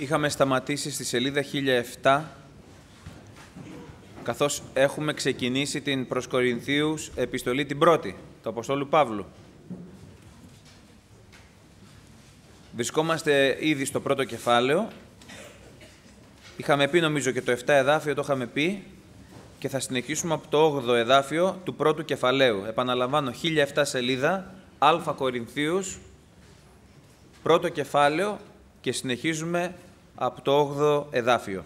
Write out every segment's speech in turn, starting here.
Είχαμε σταματήσει στη σελίδα 1007, καθώς έχουμε ξεκινήσει την προς Κορινθίους επιστολή την πρώτη, του Αποστόλου Παύλου. Βρισκόμαστε ήδη στο πρώτο κεφάλαιο. Είχαμε πει νομίζω και το 7 εδάφιο, το είχαμε πει, και θα συνεχίσουμε από το 8ο εδάφιο του πρώτου κεφαλαίου. Επαναλαμβάνω, 1007 σελίδα, Α Κορινθίους, πρώτο κεφάλαιο και συνεχίζουμε από το 8ο εδάφιο.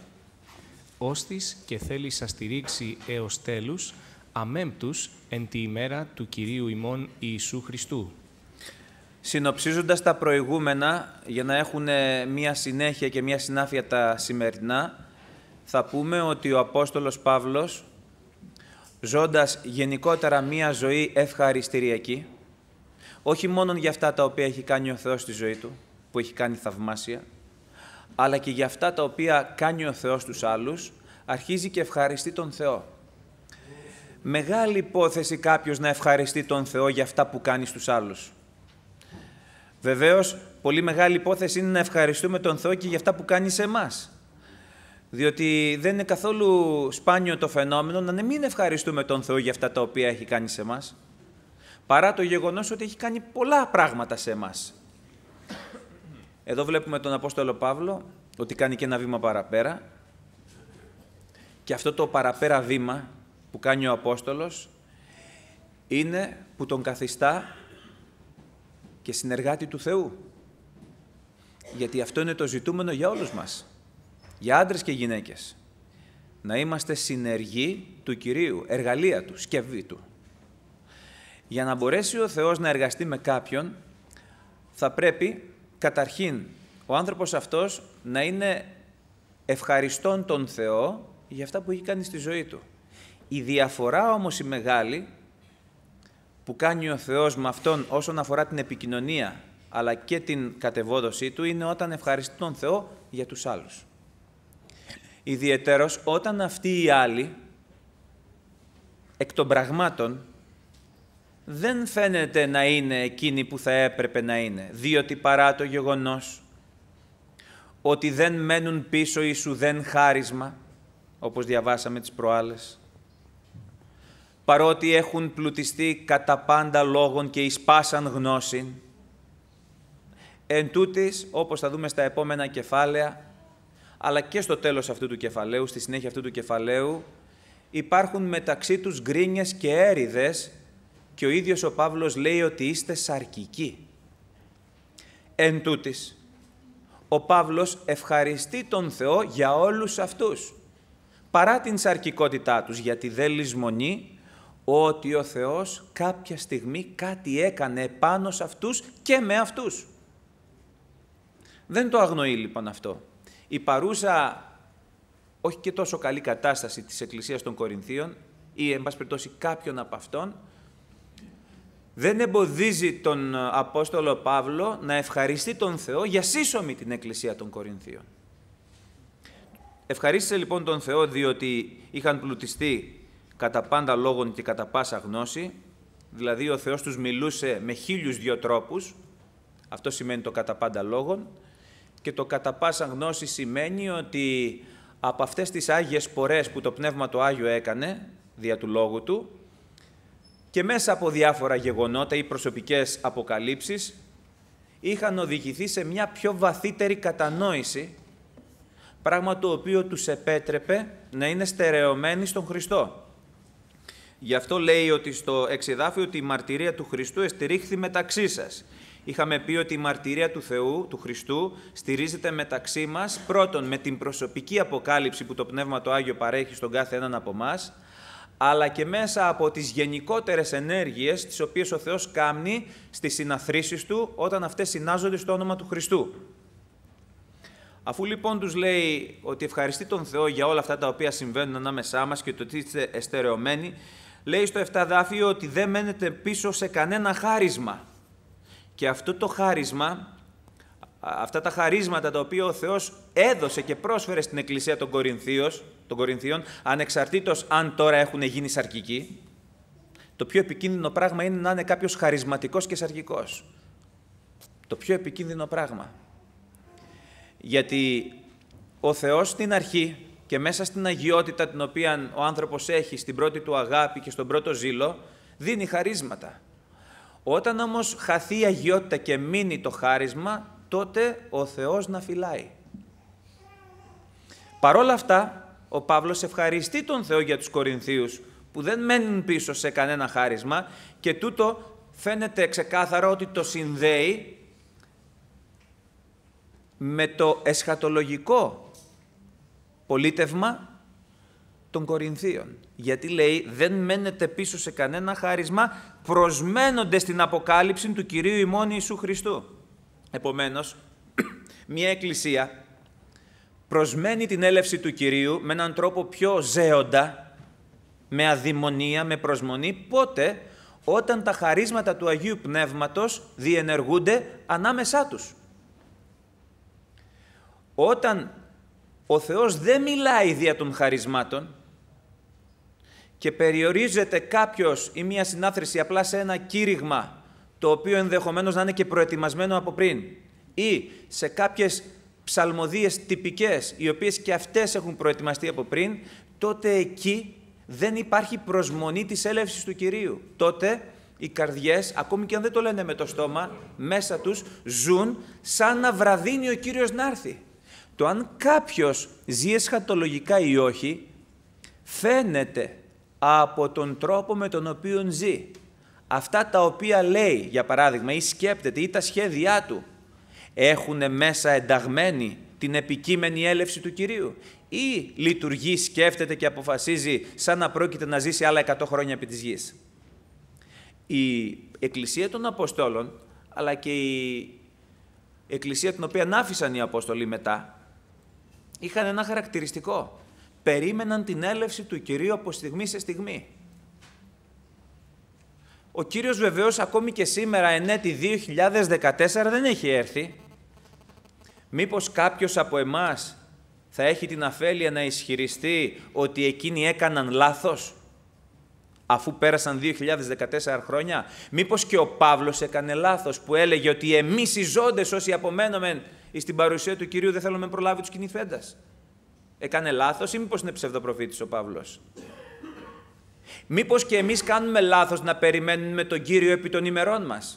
Όστις και θέλει σας στηρίξει έως τέλους, αμέμπτους εν τη ημέρα του Κυρίου ημών Ιησού Χριστού. Συνοψίζοντας τα προηγούμενα, για να έχουν μία συνέχεια και μία συνάφεια τα σημερινά, θα πούμε ότι ο Απόστολος Παύλος, ζώντας γενικότερα μία ζωή ευχαριστηριακή, όχι μόνο για αυτά τα οποία έχει κάνει ο Θεός στη ζωή του, που έχει κάνει θαυμάσια, αλλά και για αυτά τα οποία κάνει ο Θεός τους άλλους, αρχίζει και ευχαριστεί τον Θεό. Μεγάλη υπόθεση κάποιος να ευχαριστεί τον Θεό για αυτά που κάνει στους άλλους. Βεβαίως, πολύ μεγάλη υπόθεση είναι να ευχαριστούμε τον Θεό και για αυτά που κάνει σε εμάς. Διότι δεν είναι καθόλου σπάνιο το φαινόμενο να ναι, μην ευχαριστούμε τον Θεό για αυτά τα οποία έχει κάνει σε εμάς, παρά το γεγονός ότι έχει κάνει πολλά πράγματα σε εμάς. Εδώ βλέπουμε τον Απόστολο Παύλο ότι κάνει και ένα βήμα παραπέρα. Και αυτό το παραπέρα βήμα που κάνει ο Απόστολος είναι που τον καθιστά και συνεργάτη του Θεού. Γιατί αυτό είναι το ζητούμενο για όλους μας, για άντρες και γυναίκες. Να είμαστε συνεργοί του Κυρίου, εργαλεία του, σκευή του. Για να μπορέσει ο Θεός να εργαστεί με κάποιον, θα πρέπει καταρχήν ο άνθρωπος αυτός να είναι ευχαριστών τον Θεό για αυτά που έχει κάνει στη ζωή του. Η διαφορά όμως η μεγάλη που κάνει ο Θεός με αυτόν όσον αφορά την επικοινωνία αλλά και την κατεβόδοσή του είναι όταν ευχαριστεί τον Θεό για τους άλλους. Ιδιαιτέρως όταν αυτοί οι άλλοι εκ των πραγμάτων δεν φαίνεται να είναι εκείνη που θα έπρεπε να είναι, διότι παρά το γεγονός ότι δεν μένουν πίσω οι σου δεν χάρισμα, όπως διαβάσαμε τις προάλλες, παρότι έχουν πλουτιστεί κατά πάντα λόγων και εισπάσαν γνώση, εν τούτης, όπως θα δούμε στα επόμενα κεφάλαια, αλλά και στο τέλος αυτού του κεφαλαίου, στη συνέχεια αυτού του κεφαλαίου, υπάρχουν μεταξύ τους γκρίνιες και έριδες και ο ίδιος ο Παύλος λέει ότι είστε σαρκικοί. Εν τούτης, ο Παύλος ευχαριστεί τον Θεό για όλους αυτούς, παρά την σαρκικότητά τους, γιατί δεν λησμονεί ότι ο Θεός κάποια στιγμή κάτι έκανε πάνω σε αυτούς και με αυτούς. Δεν το αγνοεί λοιπόν αυτό. Η παρούσα, όχι και τόσο καλή κατάσταση της Εκκλησίας των Κορινθίων ή εν πάση περιπτώσει κάποιον από αυτών, δεν εμποδίζει τον ε, Απόστολο Παύλο να ευχαριστεί τον Θεό για σύσσωμη την Εκκλησία των Κορινθίων. Ευχαρίστησε λοιπόν τον Θεό διότι είχαν πλουτιστεί κατά πάντα λόγων και κατά πάσα γνώση, δηλαδή ο Θεός τους μιλούσε με χίλιους δυο τρόπους, αυτό σημαίνει το κατά πάντα λόγων, και το κατά πάσα γνώση σημαίνει ότι από αυτές τις Άγιες πορές που το Πνεύμα το Άγιο έκανε, δια του Λόγου Του, και μέσα από διάφορα γεγονότα ή προσωπικές αποκαλύψεις είχαν οδηγηθεί σε μια πιο βαθύτερη κατανόηση, πράγμα το οποίο τους επέτρεπε να είναι στερεωμένοι στον Χριστό. Γι' αυτό λέει ότι στο εξεδάφιο ότι η μαρτυρία του Χριστού εστηρίχθη μεταξύ σας. Είχαμε πει ότι η μαρτυρία του Θεού, του Χριστού, στηρίζεται μεταξύ μας, πρώτον με την προσωπική αποκάλυψη που το Πνεύμα το Άγιο παρέχει στον κάθε έναν από μας αλλά και μέσα από τις γενικότερες ενέργειες τις οποίες ο Θεός κάνει στις συναθρήσεις Του όταν αυτές συνάζονται στο όνομα του Χριστού. Αφού λοιπόν τους λέει ότι ευχαριστεί τον Θεό για όλα αυτά τα οποία συμβαίνουν ανάμεσά μας και το ότι είστε εστερεωμένοι, λέει στο 7 δάφιο ότι δεν μένετε πίσω σε κανένα χάρισμα. Και αυτό το χάρισμα αυτά τα χαρίσματα τα οποία ο Θεός έδωσε και πρόσφερε στην Εκκλησία των, των Κορινθίων, ανεξαρτήτως αν τώρα έχουν γίνει σαρκικοί, το πιο επικίνδυνο πράγμα είναι να είναι κάποιος χαρισματικός και σαρκικός. Το πιο επικίνδυνο πράγμα. Γιατί ο Θεός στην αρχή και μέσα στην αγιότητα την οποία ο άνθρωπος έχει στην πρώτη του αγάπη και στον πρώτο ζήλο, δίνει χαρίσματα. Όταν όμως χαθεί η αγιότητα και μείνει το χάρισμα, τότε ο Θεός να φυλάει. Παρόλα αυτά, ο Παύλος ευχαριστεί τον Θεό για τους Κορινθίους που δεν μένουν πίσω σε κανένα χάρισμα και τούτο φαίνεται ξεκάθαρο ότι το συνδέει με το εσχατολογικό πολίτευμα των Κορινθίων. Γιατί λέει δεν μένετε πίσω σε κανένα χάρισμα, προσμένονται στην αποκάλυψη του Κυρίου ημών Ιησού Χριστού. Επομένως, μια εκκλησία προσμένει την έλευση του Κυρίου με έναν τρόπο πιο ζέοντα, με αδημονία, με προσμονή, πότε όταν τα χαρίσματα του Αγίου Πνεύματος διενεργούνται ανάμεσά τους. Όταν ο Θεός δεν μιλάει δια των χαρισμάτων και περιορίζεται κάποιος ή μία συνάθρηση απλά σε ένα κήρυγμα το οποίο ενδεχομένως να είναι και προετοιμασμένο από πριν ή σε κάποιες ψαλμοδίες τυπικές, οι οποίες και αυτές έχουν προετοιμαστεί από πριν, τότε εκεί δεν υπάρχει προσμονή της έλευσης του Κυρίου. Τότε οι καρδιές, ακόμη και αν δεν το λένε με το στόμα, μέσα τους ζουν σαν να βραδύνει ο Κύριος να έρθει. Το αν κάποιος ζει εσχατολογικά ή όχι, φαίνεται από τον τρόπο με τον οποίο ζει αυτά τα οποία λέει, για παράδειγμα, ή σκέπτεται ή τα σχέδιά του, έχουν μέσα ενταγμένη την επικείμενη έλευση του Κυρίου ή λειτουργεί, σκέφτεται και αποφασίζει σαν να πρόκειται να ζήσει άλλα 100 χρόνια επί της γης. Η Εκκλησία των Αποστόλων, αλλά και η Εκκλησία την οποία άφησαν οι Απόστολοι μετά, είχαν ένα χαρακτηριστικό. Περίμεναν την έλευση του Κυρίου από στιγμή σε στιγμή. Ο Κύριος βεβαίως ακόμη και σήμερα εν έτη 2014 δεν έχει έρθει. Μήπως κάποιος από εμάς θα έχει την αφέλεια να ισχυριστεί ότι εκείνοι έκαναν λάθος αφού πέρασαν 2014 χρόνια. Μήπως και ο Παύλος έκανε λάθος που έλεγε ότι εμείς οι ζώντες όσοι απομένομεν στην παρουσία του Κυρίου δεν θέλουμε να προλάβει τους κινηθέντας. Έκανε λάθος ή μήπως είναι ψευδοπροφήτης ο Παύλος. Μήπως και εμείς κάνουμε λάθος να περιμένουμε τον Κύριο επί των ημερών μας.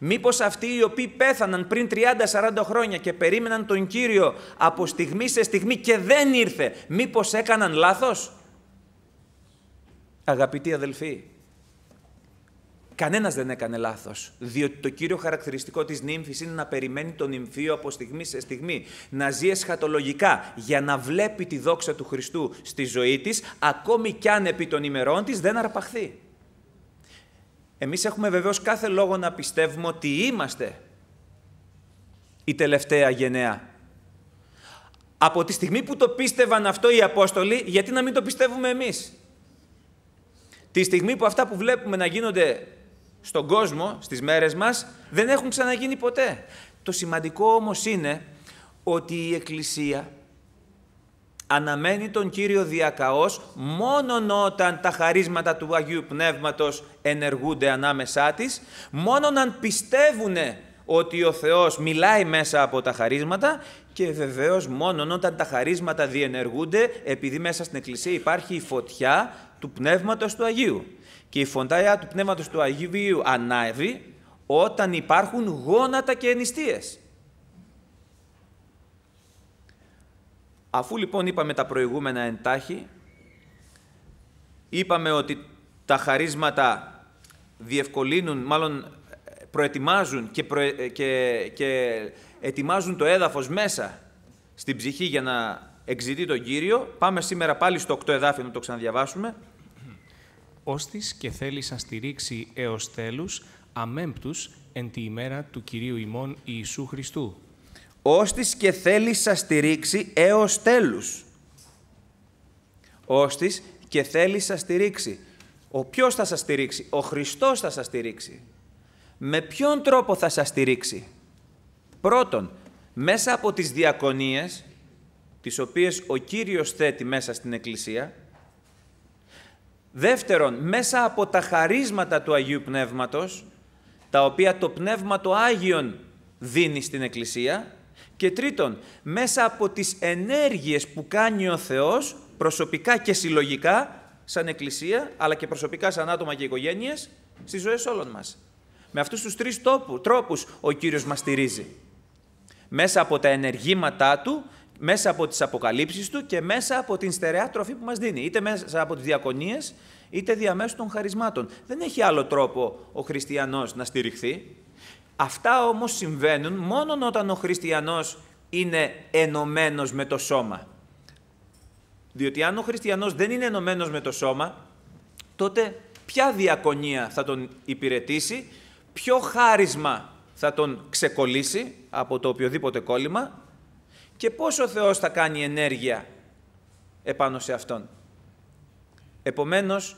Μήπως αυτοί οι οποίοι πέθαναν πριν 30-40 χρόνια και περίμεναν τον Κύριο από στιγμή σε στιγμή και δεν ήρθε, μήπως έκαναν λάθος. Αγαπητοί αδελφοί, Κανένας δεν έκανε λάθος. Διότι το κύριο χαρακτηριστικό της νύμφης είναι να περιμένει τον νυμφίο από στιγμή σε στιγμή. Να ζει εσχατολογικά για να βλέπει τη δόξα του Χριστού στη ζωή της, ακόμη κι αν επί των ημερών της δεν αρπαχθεί. Εμείς έχουμε βεβαίως κάθε λόγο να πιστεύουμε ότι είμαστε η τελευταία γενναία. Από τη στιγμή που το πίστευαν αυτό οι Απόστολοι, γιατί να μην το πιστεύουμε εμείς. Τη στιγμή που αυτά που βλέπουμε να γίνονται στον κόσμο, στις μέρες μας, δεν έχουν ξαναγίνει ποτέ. Το σημαντικό όμως είναι ότι η Εκκλησία αναμένει τον Κύριο διακαώς μόνο όταν τα χαρίσματα του Αγίου Πνεύματος ενεργούνται ανάμεσά της, μόνο αν πιστεύουν ότι ο Θεός μιλάει μέσα από τα χαρίσματα και βεβαίως μόνο όταν τα χαρίσματα διενεργούνται επειδή μέσα στην Εκκλησία υπάρχει η φωτιά του Πνεύματος του Αγίου και η φωνταία του Πνεύματος του Αγίου Βίου ανάβει όταν υπάρχουν γόνατα και ενιστίες. Αφού λοιπόν είπαμε τα προηγούμενα εντάχει, είπαμε ότι τα χαρίσματα διευκολύνουν, μάλλον προετοιμάζουν και, και, και ετοιμάζουν το έδαφος μέσα στην ψυχή για να εξηγεί τον Κύριο. Πάμε σήμερα πάλι στο 8 εδάφιο να το ξαναδιαβάσουμε ώστις και θέλει να στηρίξει έως τέλους αμέμπτους εν τη ημέρα του Κυρίου ημών Ιησού Χριστού. Ώστις και θέλεις να στηρίξει έως τέλους. Ώστις και θέλεις να στηρίξει. Ο ποιος θα σας στηρίξει, ο Χριστός θα σας στηρίξει. Με ποιον τρόπο θα σας στηρίξει. Πρώτον, μέσα από τις διακονίες, τις οποίες ο Κύριος θέτει μέσα στην Εκκλησία, Δεύτερον, μέσα από τα χαρίσματα του Αγίου Πνεύματος, τα οποία το Πνεύμα το Άγιον δίνει στην Εκκλησία. Και τρίτον, μέσα από τις ενέργειες που κάνει ο Θεός, προσωπικά και συλλογικά, σαν Εκκλησία, αλλά και προσωπικά σαν άτομα και οικογένειες, στις ζωές όλων μας. Με αυτούς τους τρεις τρόπους ο Κύριος μας στηρίζει. Μέσα από τα ενεργήματά Του, μέσα από τις αποκαλύψεις του και μέσα από την στερεά τροφή που μας δίνει, είτε μέσα από τις διακονίες, είτε διαμέσου των χαρισμάτων. Δεν έχει άλλο τρόπο ο χριστιανός να στηριχθεί. Αυτά όμως συμβαίνουν μόνο όταν ο χριστιανός είναι ενωμένος με το σώμα. Διότι αν ο χριστιανός δεν είναι ενωμένος με το σώμα, τότε ποια διακονία θα τον υπηρετήσει, ποιο χάρισμα θα τον ξεκολλήσει από το οποιοδήποτε κόλλημα και πώς ο Θεός θα κάνει ενέργεια επάνω σε Αυτόν. Επομένως,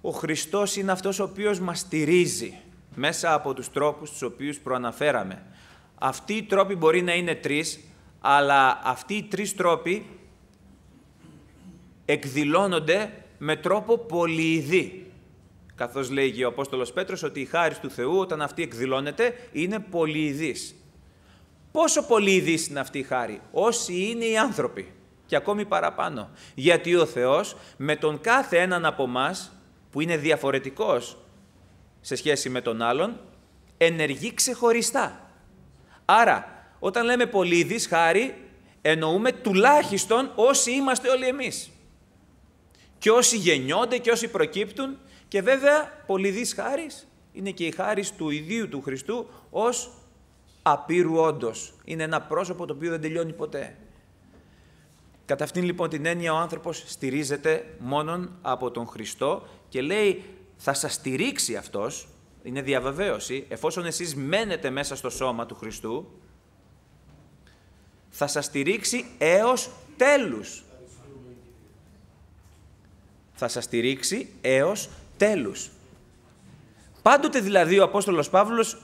ο Χριστός είναι αυτός ο οποίος μας στηρίζει μέσα από τους τρόπους τους οποίους προαναφέραμε. Αυτοί οι τρόποι μπορεί να είναι τρεις, αλλά αυτοί οι τρεις τρόποι εκδηλώνονται με τρόπο πολυειδή. Καθώς λέγει ο Απόστολος Πέτρος ότι η χάρις του Θεού όταν αυτή εκδηλώνεται είναι πολυειδής. Πόσο πολύ είναι αυτή η χάρη, όσοι είναι οι άνθρωποι και ακόμη παραπάνω. Γιατί ο Θεός με τον κάθε έναν από εμά που είναι διαφορετικός σε σχέση με τον άλλον, ενεργεί ξεχωριστά. Άρα, όταν λέμε πολύδης, χάρη, εννοούμε τουλάχιστον όσοι είμαστε όλοι εμείς. Και όσοι γεννιόνται και όσοι προκύπτουν και βέβαια πολυδής χάρης είναι και η χάρη του ιδίου του Χριστού ως απείρου όντως. Είναι ένα πρόσωπο το οποίο δεν τελειώνει ποτέ. Κατά αυτήν λοιπόν την έννοια ο άνθρωπος στηρίζεται μόνον από τον Χριστό και λέει θα σας στηρίξει αυτός, είναι διαβεβαίωση, εφόσον εσείς μένετε μέσα στο σώμα του Χριστού, θα σας στηρίξει έως τέλους. Θα σας στηρίξει έως τέλους. Πάντοτε δηλαδή ο Απόστολος Παύλος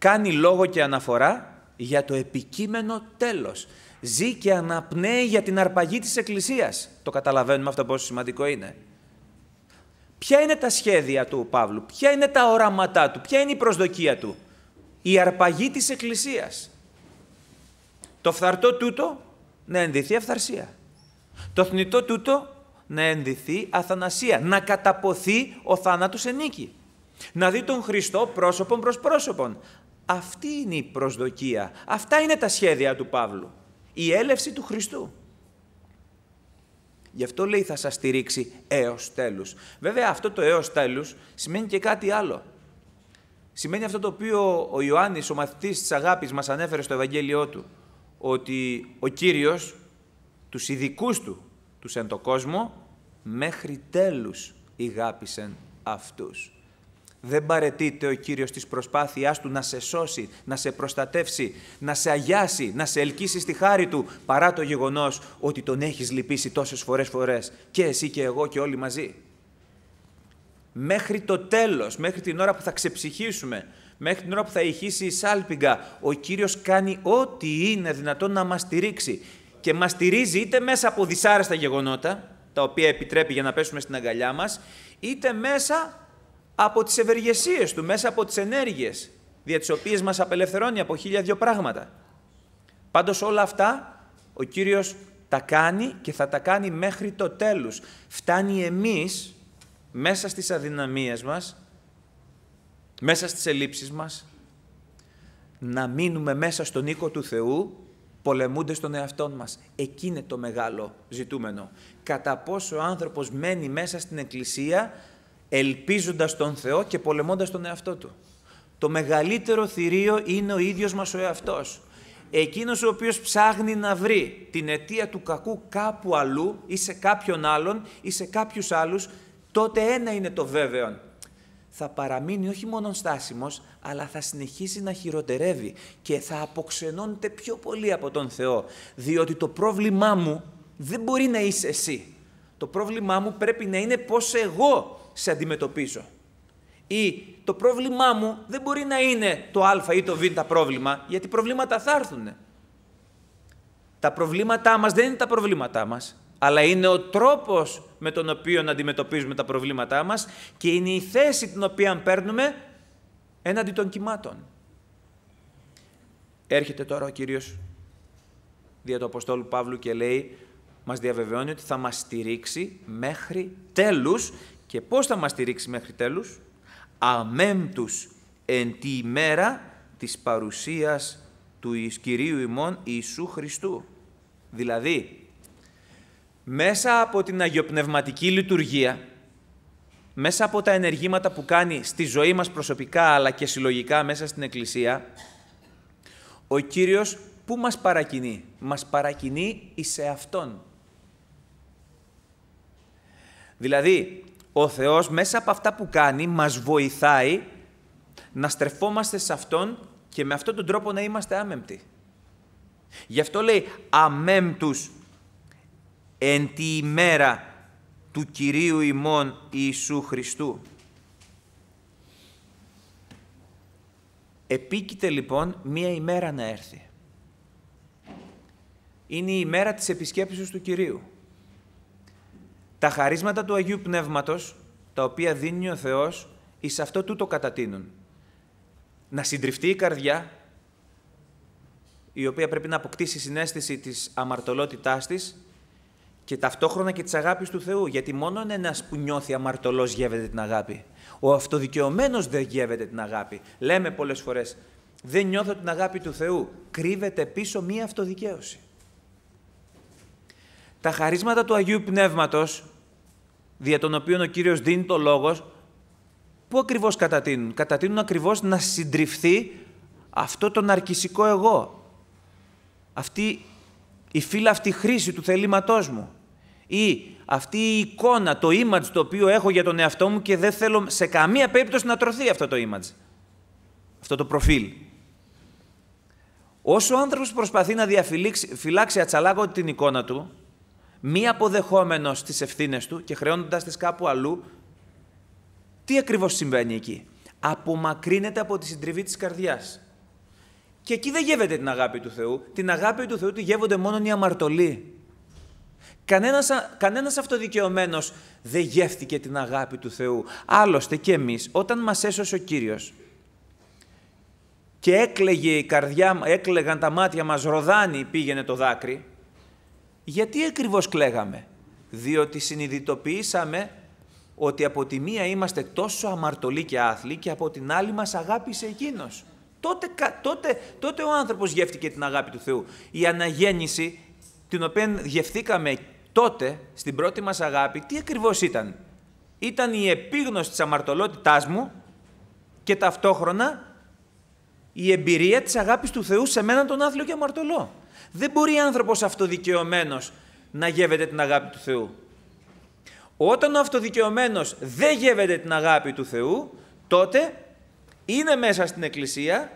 κάνει λόγο και αναφορά για το επικείμενο τέλος. Ζει και αναπνέει για την αρπαγή της Εκκλησίας. Το καταλαβαίνουμε αυτό πόσο σημαντικό είναι. Ποια είναι τα σχέδια του Παύλου, ποια είναι τα οραματά του, ποια είναι η προσδοκία του. Η αρπαγή της Εκκλησίας. Το φθαρτό τούτο να ενδυθεί αυθαρσία. Το θνητό τούτο να ενδυθεί αθανασία, να καταποθεί ο θάνατος ενίκη. Να δει τον Χριστό πρόσωπον προς πρόσωπον. Αυτή είναι η προσδοκία. Αυτά είναι τα σχέδια του Παύλου. Η έλευση του Χριστού. Γι' αυτό λέει θα σας στηρίξει έως τέλους. Βέβαια αυτό το έως τέλους σημαίνει και κάτι άλλο. Σημαίνει αυτό το οποίο ο Ιωάννης, ο μαθητής της αγάπης, μας ανέφερε στο Ευαγγέλιό του. Ότι ο Κύριος τους ειδικούς του, τους εν το κόσμο, μέχρι τέλους ηγάπησεν αυτούς. Δεν παρετείται ο Κύριος της προσπάθειάς Του να σε σώσει, να σε προστατεύσει, να σε αγιάσει, να σε ελκύσει στη χάρη Του, παρά το γεγονός ότι Τον έχεις λυπήσει τόσες φορές φορές, και εσύ και εγώ και όλοι μαζί. Μέχρι το τέλος, μέχρι την ώρα που θα ξεψυχήσουμε, μέχρι την ώρα που θα ηχήσει η σάλπιγγα, ο Κύριος κάνει ό,τι είναι δυνατόν να μας στηρίξει. Και μας στηρίζει είτε μέσα από δυσάρεστα γεγονότα, τα οποία επιτρέπει για να πέσουμε στην αγκαλιά μας, είτε μέσα από τις ευεργεσίες του, μέσα από τις ενέργειες, δια τις οποίες μας απελευθερώνει από χίλια δύο πράγματα. Πάντως όλα αυτά ο Κύριος τα κάνει και θα τα κάνει μέχρι το τέλος. Φτάνει εμείς, μέσα στις αδυναμίες μας, μέσα στις ελλείψεις μας, να μείνουμε μέσα στον οίκο του Θεού, πολεμούνται τον εαυτό μας. Εκεί είναι το μεγάλο ζητούμενο. Κατά πόσο ο άνθρωπος μένει μέσα στην Εκκλησία, ελπίζοντας τον Θεό και πολεμώντας τον εαυτό του. Το μεγαλύτερο θηρίο είναι ο ίδιος μας ο εαυτός. Εκείνος ο οποίος ψάχνει να βρει την αιτία του κακού κάπου αλλού ή σε κάποιον άλλον ή σε κάποιους άλλους, τότε ένα είναι το βέβαιο. Θα παραμείνει όχι μόνο στάσιμος, αλλά θα συνεχίσει να χειροτερεύει και θα αποξενώνεται πιο πολύ από τον Θεό. Διότι το πρόβλημά μου δεν μπορεί να είσαι εσύ. Το πρόβλημά μου πρέπει να είναι πώς εγώ σε αντιμετωπίζω. Ή το πρόβλημά μου δεν μπορεί να είναι το α ή το β πρόβλημα, γιατί προβλήματα θα έρθουν. Τα προβλήματά μας δεν είναι τα προβλήματά μας, αλλά είναι ο τρόπος με τον οποίο να αντιμετωπίζουμε τα προβλήματά μας και είναι η θέση την οποία παίρνουμε έναντι των κυμάτων. Έρχεται τώρα ο Κύριος δια του Αποστόλου Παύλου και λέει, μας διαβεβαιώνει ότι θα μας στηρίξει μέχρι τέλους και πώς θα μας στηρίξει μέχρι τέλους. Αμέμπτους εν τη ημέρα της παρουσίας του Κυρίου ημών Ιησού Χριστού. Δηλαδή, μέσα από την αγιοπνευματική λειτουργία, μέσα από τα ενεργήματα που κάνει στη ζωή μας προσωπικά αλλά και συλλογικά μέσα στην Εκκλησία, ο Κύριος πού μας παρακινεί. Μας παρακινεί εις εαυτόν. Δηλαδή, ο Θεός μέσα από αυτά που κάνει μας βοηθάει να στρεφόμαστε σε Αυτόν και με αυτόν τον τρόπο να είμαστε άμεμπτοι. Γι' αυτό λέει αμέμπτους εν τη ημέρα του Κυρίου ημών Ιησού Χριστού. Επίκειται λοιπόν μία ημέρα να έρθει. Είναι η ημέρα της επισκέψης του Κυρίου. Τα χαρίσματα του Αγίου Πνεύματος, τα οποία δίνει ο Θεός, εις αυτό τούτο κατατείνουν. Να συντριφτεί η καρδιά, η οποία πρέπει να αποκτήσει συνέστηση της αμαρτωλότητάς της και ταυτόχρονα και της αγάπης του Θεού, γιατί μόνο ένας που νιώθει αμαρτωλός γεύεται την αγάπη. Ο αυτοδικαιωμένος δεν γεύεται την αγάπη. Λέμε πολλές φορές, δεν νιώθω την αγάπη του Θεού. Κρύβεται πίσω μία αυτοδικαίωση. Τα χαρίσματα του Αγίου Πνεύματος, δια των οποίων ο Κύριος δίνει το λόγος, πού ακριβώς κατατείνουν. Κατατείνουν ακριβώς να συντριφθεί αυτό το ναρκισικό εγώ. Αυτή η φύλλα αυτή χρήση του θελήματός μου. Ή αυτή η εικόνα, το image το οποίο έχω για τον εαυτό μου και δεν θέλω σε καμία περίπτωση να τρωθεί αυτό το image. Αυτό το προφίλ. Όσο ο άνθρωπος προσπαθεί να διαφυλάξει ατσαλάγω την εικόνα του, μη αποδεχόμενος τις ευθύνες του και χρεώνοντα τις κάπου αλλού, τι ακριβώς συμβαίνει εκεί. Απομακρύνεται από τη συντριβή της καρδιάς. Και εκεί δεν γεύεται την αγάπη του Θεού. Την αγάπη του Θεού τη γεύονται μόνο οι αμαρτωλοί. Κανένας, κανένας αυτοδικαιωμένος δεν γεύτηκε την αγάπη του Θεού. Άλλωστε και εμείς, όταν μας έσωσε ο Κύριος και έκλεγε η καρδιά, έκλαιγαν τα μάτια μας, ροδάνι πήγαινε το δάκρυ, γιατί ακριβώς κλαίγαμε. Διότι συνειδητοποιήσαμε ότι από τη μία είμαστε τόσο αμαρτωλοί και άθλοι και από την άλλη μας αγάπησε Εκείνος. Τότε, τότε, τότε ο άνθρωπος γεύτηκε την αγάπη του Θεού. Η αναγέννηση την οποία γευθήκαμε τότε στην πρώτη μας αγάπη, τι ακριβώς ήταν. Ήταν η επίγνωση της αμαρτωλότητάς μου και ταυτόχρονα η εμπειρία της αγάπης του Θεού σε μένα τον άθλιο και αμαρτωλό. Δεν μπορεί άνθρωπος αυτοδικαιωμένος να γεύεται την αγάπη του Θεού. Όταν ο αυτοδικαιωμένος δεν γεύεται την αγάπη του Θεού, τότε είναι μέσα στην Εκκλησία,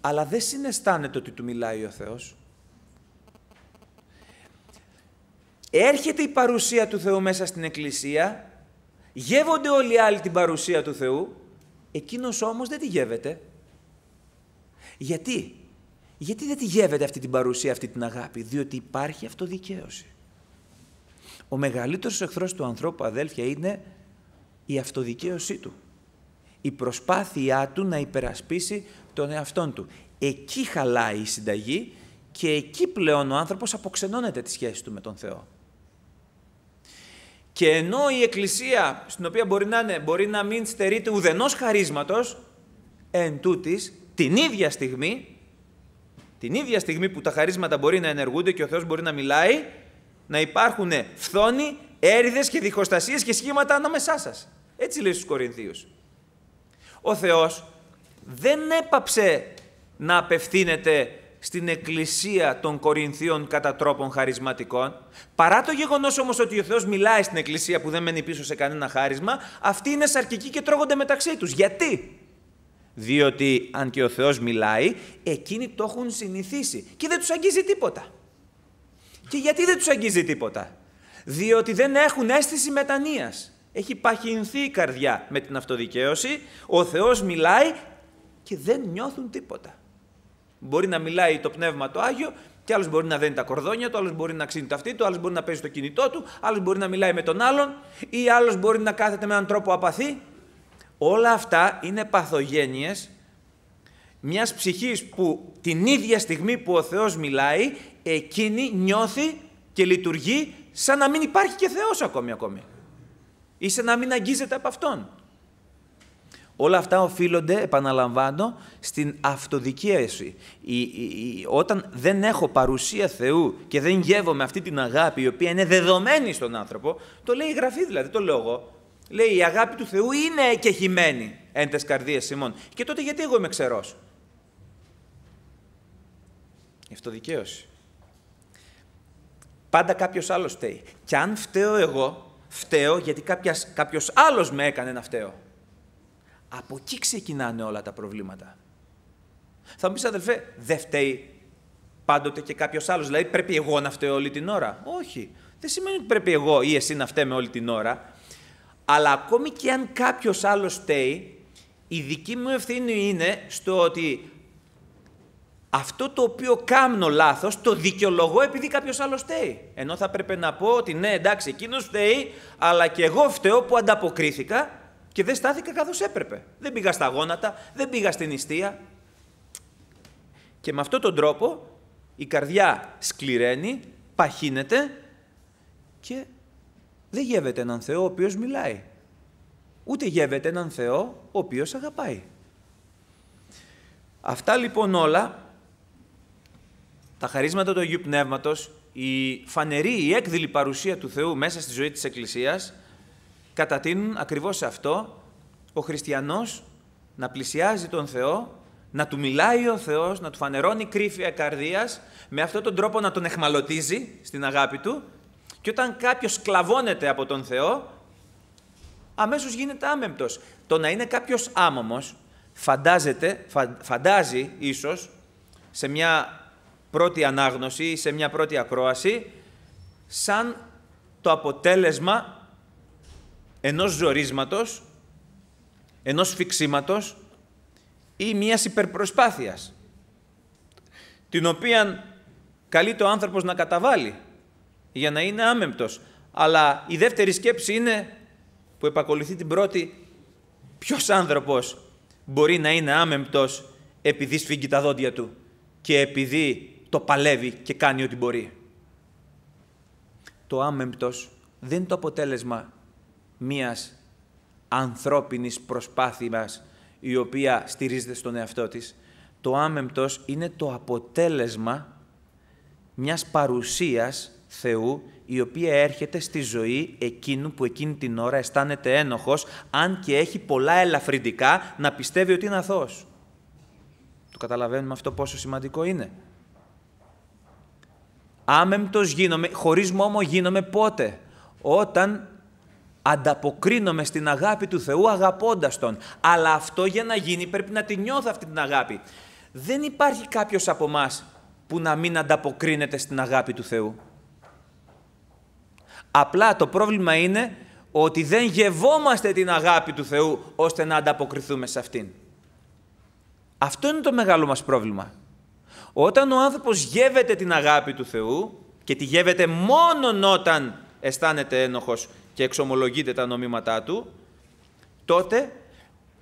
αλλά δεν συναισθάνεται ότι του μιλάει ο Θεός. Έρχεται η παρουσία του Θεού μέσα στην Εκκλησία, γεύονται όλοι οι άλλοι την παρουσία του Θεού, εκείνος όμως δεν τη γεύεται. Γιατί, γιατί δεν τη γεύεται αυτή την παρουσία, αυτή την αγάπη, διότι υπάρχει αυτοδικαίωση. Ο μεγαλύτερος εχθρός του ανθρώπου, αδέλφια, είναι η αυτοδικαίωσή του. Η προσπάθειά του να υπερασπίσει τον εαυτόν του. Εκεί χαλάει η συνταγή και εκεί πλέον ο άνθρωπος αποξενώνεται τη σχέση του με τον Θεό. Και ενώ η Εκκλησία, στην οποία μπορεί να, είναι, μπορεί να μην στερείται ουδενός χαρίσματος, εν τούτης, την ίδια στιγμή την ίδια στιγμή που τα χαρίσματα μπορεί να ενεργούνται και ο Θεός μπορεί να μιλάει, να υπάρχουν φθόνοι, έρηδες και διχοστασίες και σχήματα ανάμεσά σας. Έτσι λέει στους Κορινθίους. Ο Θεός δεν έπαψε να απευθύνεται στην εκκλησία των Κορινθίων κατά τρόπον χαρισματικών. Παρά το γεγονός όμως ότι ο Θεός μιλάει στην εκκλησία που δεν μένει πίσω σε κανένα χάρισμα, αυτοί είναι σαρκικοί και τρώγονται μεταξύ τους. Γιατί? Διότι αν και ο Θεός μιλάει, εκείνοι το έχουν συνηθίσει και δεν τους αγγίζει τίποτα. Και γιατί δεν τους αγγίζει τίποτα. Διότι δεν έχουν αίσθηση μετανοίας. Έχει παχυνθεί η καρδιά με την αυτοδικαίωση, ο Θεός μιλάει και δεν νιώθουν τίποτα. Μπορεί να μιλάει το Πνεύμα το Άγιο και άλλος μπορεί να δένει τα κορδόνια του, άλλος μπορεί να ξύνει το αυτί του, άλλος μπορεί να παίζει το κινητό του, άλλος μπορεί να μιλάει με τον άλλον ή άλλος μπορεί να κάθεται με έναν τρόπο απαθή. Όλα αυτά είναι παθογένειες μιας ψυχής που την ίδια στιγμή που ο Θεός μιλάει, εκείνη νιώθει και λειτουργεί σαν να μην υπάρχει και Θεός ακόμη ακόμη. Ή σαν να μην αγγίζεται από Αυτόν. Όλα αυτά οφείλονται, επαναλαμβάνω, στην αυτοδικίαση. Η, η, όταν δεν έχω παρουσία Θεού και δεν γεύομαι αυτή την αγάπη η οποία είναι δεδομένη στον άνθρωπο, το λέει η Γραφή δηλαδή, το λέω εγώ, Λέει, η αγάπη του Θεού είναι εκεχημένη εν τες καρδίες Και τότε γιατί εγώ είμαι ξερός. Η αυτοδικαίωση. Πάντα κάποιος άλλος φταίει. Και αν φταίω εγώ, φταίω γιατί κάποιος, άλλος άλλος με έκανε να φταίω. Από εκεί ξεκινάνε όλα τα προβλήματα. Θα μου πεις αδελφέ, δεν φταίει πάντοτε και κάποιος άλλος. Δηλαδή πρέπει εγώ να φταίω όλη την ώρα. Όχι. Δεν σημαίνει ότι πρέπει εγώ ή εσύ να φταίμε όλη την ώρα. Αλλά ακόμη και αν κάποιος άλλος στέει, η δική μου ευθύνη είναι στο ότι αυτό το οποίο κάνω λάθος το δικαιολογώ επειδή κάποιος άλλος φταίει. Ενώ θα πρέπει να πω ότι ναι, εντάξει, εκείνος φταίει, αλλά και εγώ φταίω που ανταποκρίθηκα και δεν στάθηκα καθώς έπρεπε. Δεν πήγα στα γόνατα, δεν πήγα στην ιστία. Και με αυτόν τον τρόπο η καρδιά σκληραίνει, παχύνεται και δεν γεύεται έναν Θεό ο οποίος μιλάει. Ούτε γεύεται έναν Θεό ο οποίος αγαπάει. Αυτά λοιπόν όλα, τα χαρίσματα του Αγίου Πνεύματος, η φανερή, η έκδηλη παρουσία του Θεού μέσα στη ζωή της Εκκλησίας, κατατείνουν ακριβώς σε αυτό ο χριστιανός να πλησιάζει τον Θεό, να του μιλάει ο Θεός, να του φανερώνει κρύφια καρδίας, με αυτόν τον τρόπο να τον εχμαλωτίζει στην αγάπη του και όταν κάποιος κλαβώνεται από τον Θεό, αμέσως γίνεται άμεμπτος. Το να είναι κάποιος άμομο, φαντάζεται, φαντάζει ίσως σε μια πρώτη ανάγνωση ή σε μια πρώτη ακρόαση, σαν το αποτέλεσμα ενός ζορίσματος, ενός φυξίματος ή μιας υπερπροσπάθειας, την οποία καλεί το άνθρωπος να καταβάλει για να είναι άμεμπτος. Αλλά η δεύτερη σκέψη είναι που επακολουθεί την πρώτη. Ποιος άνθρωπος μπορεί να είναι άμεμπτος επειδή σφίγγει τα δόντια του και επειδή το παλεύει και κάνει ό,τι μπορεί. Το άμεμπτος δεν είναι το αποτέλεσμα μίας ανθρώπινης προσπάθειας η οποία στηρίζεται στον εαυτό της. Το άμεμπτος είναι το αποτέλεσμα μιας παρουσίας Θεού, η οποία έρχεται στη ζωή εκείνου που εκείνη την ώρα αισθάνεται ένοχος, αν και έχει πολλά ελαφρυντικά να πιστεύει ότι είναι αθώος. Το καταλαβαίνουμε αυτό πόσο σημαντικό είναι. Άμεμπτος γίνομαι, χωρίς μόμο γίνομαι πότε. Όταν ανταποκρίνομαι στην αγάπη του Θεού αγαπώντας Τον. Αλλά αυτό για να γίνει πρέπει να τη νιώθω αυτή την αγάπη. Δεν υπάρχει κάποιος από εμά που να μην ανταποκρίνεται στην αγάπη του Θεού. Απλά το πρόβλημα είναι ότι δεν γευόμαστε την αγάπη του Θεού ώστε να ανταποκριθούμε σε αυτήν. Αυτό είναι το μεγάλο μας πρόβλημα. Όταν ο άνθρωπος γεύεται την αγάπη του Θεού και τη γεύεται μόνο όταν αισθάνεται ένοχος και εξομολογείται τα νομήματά του, τότε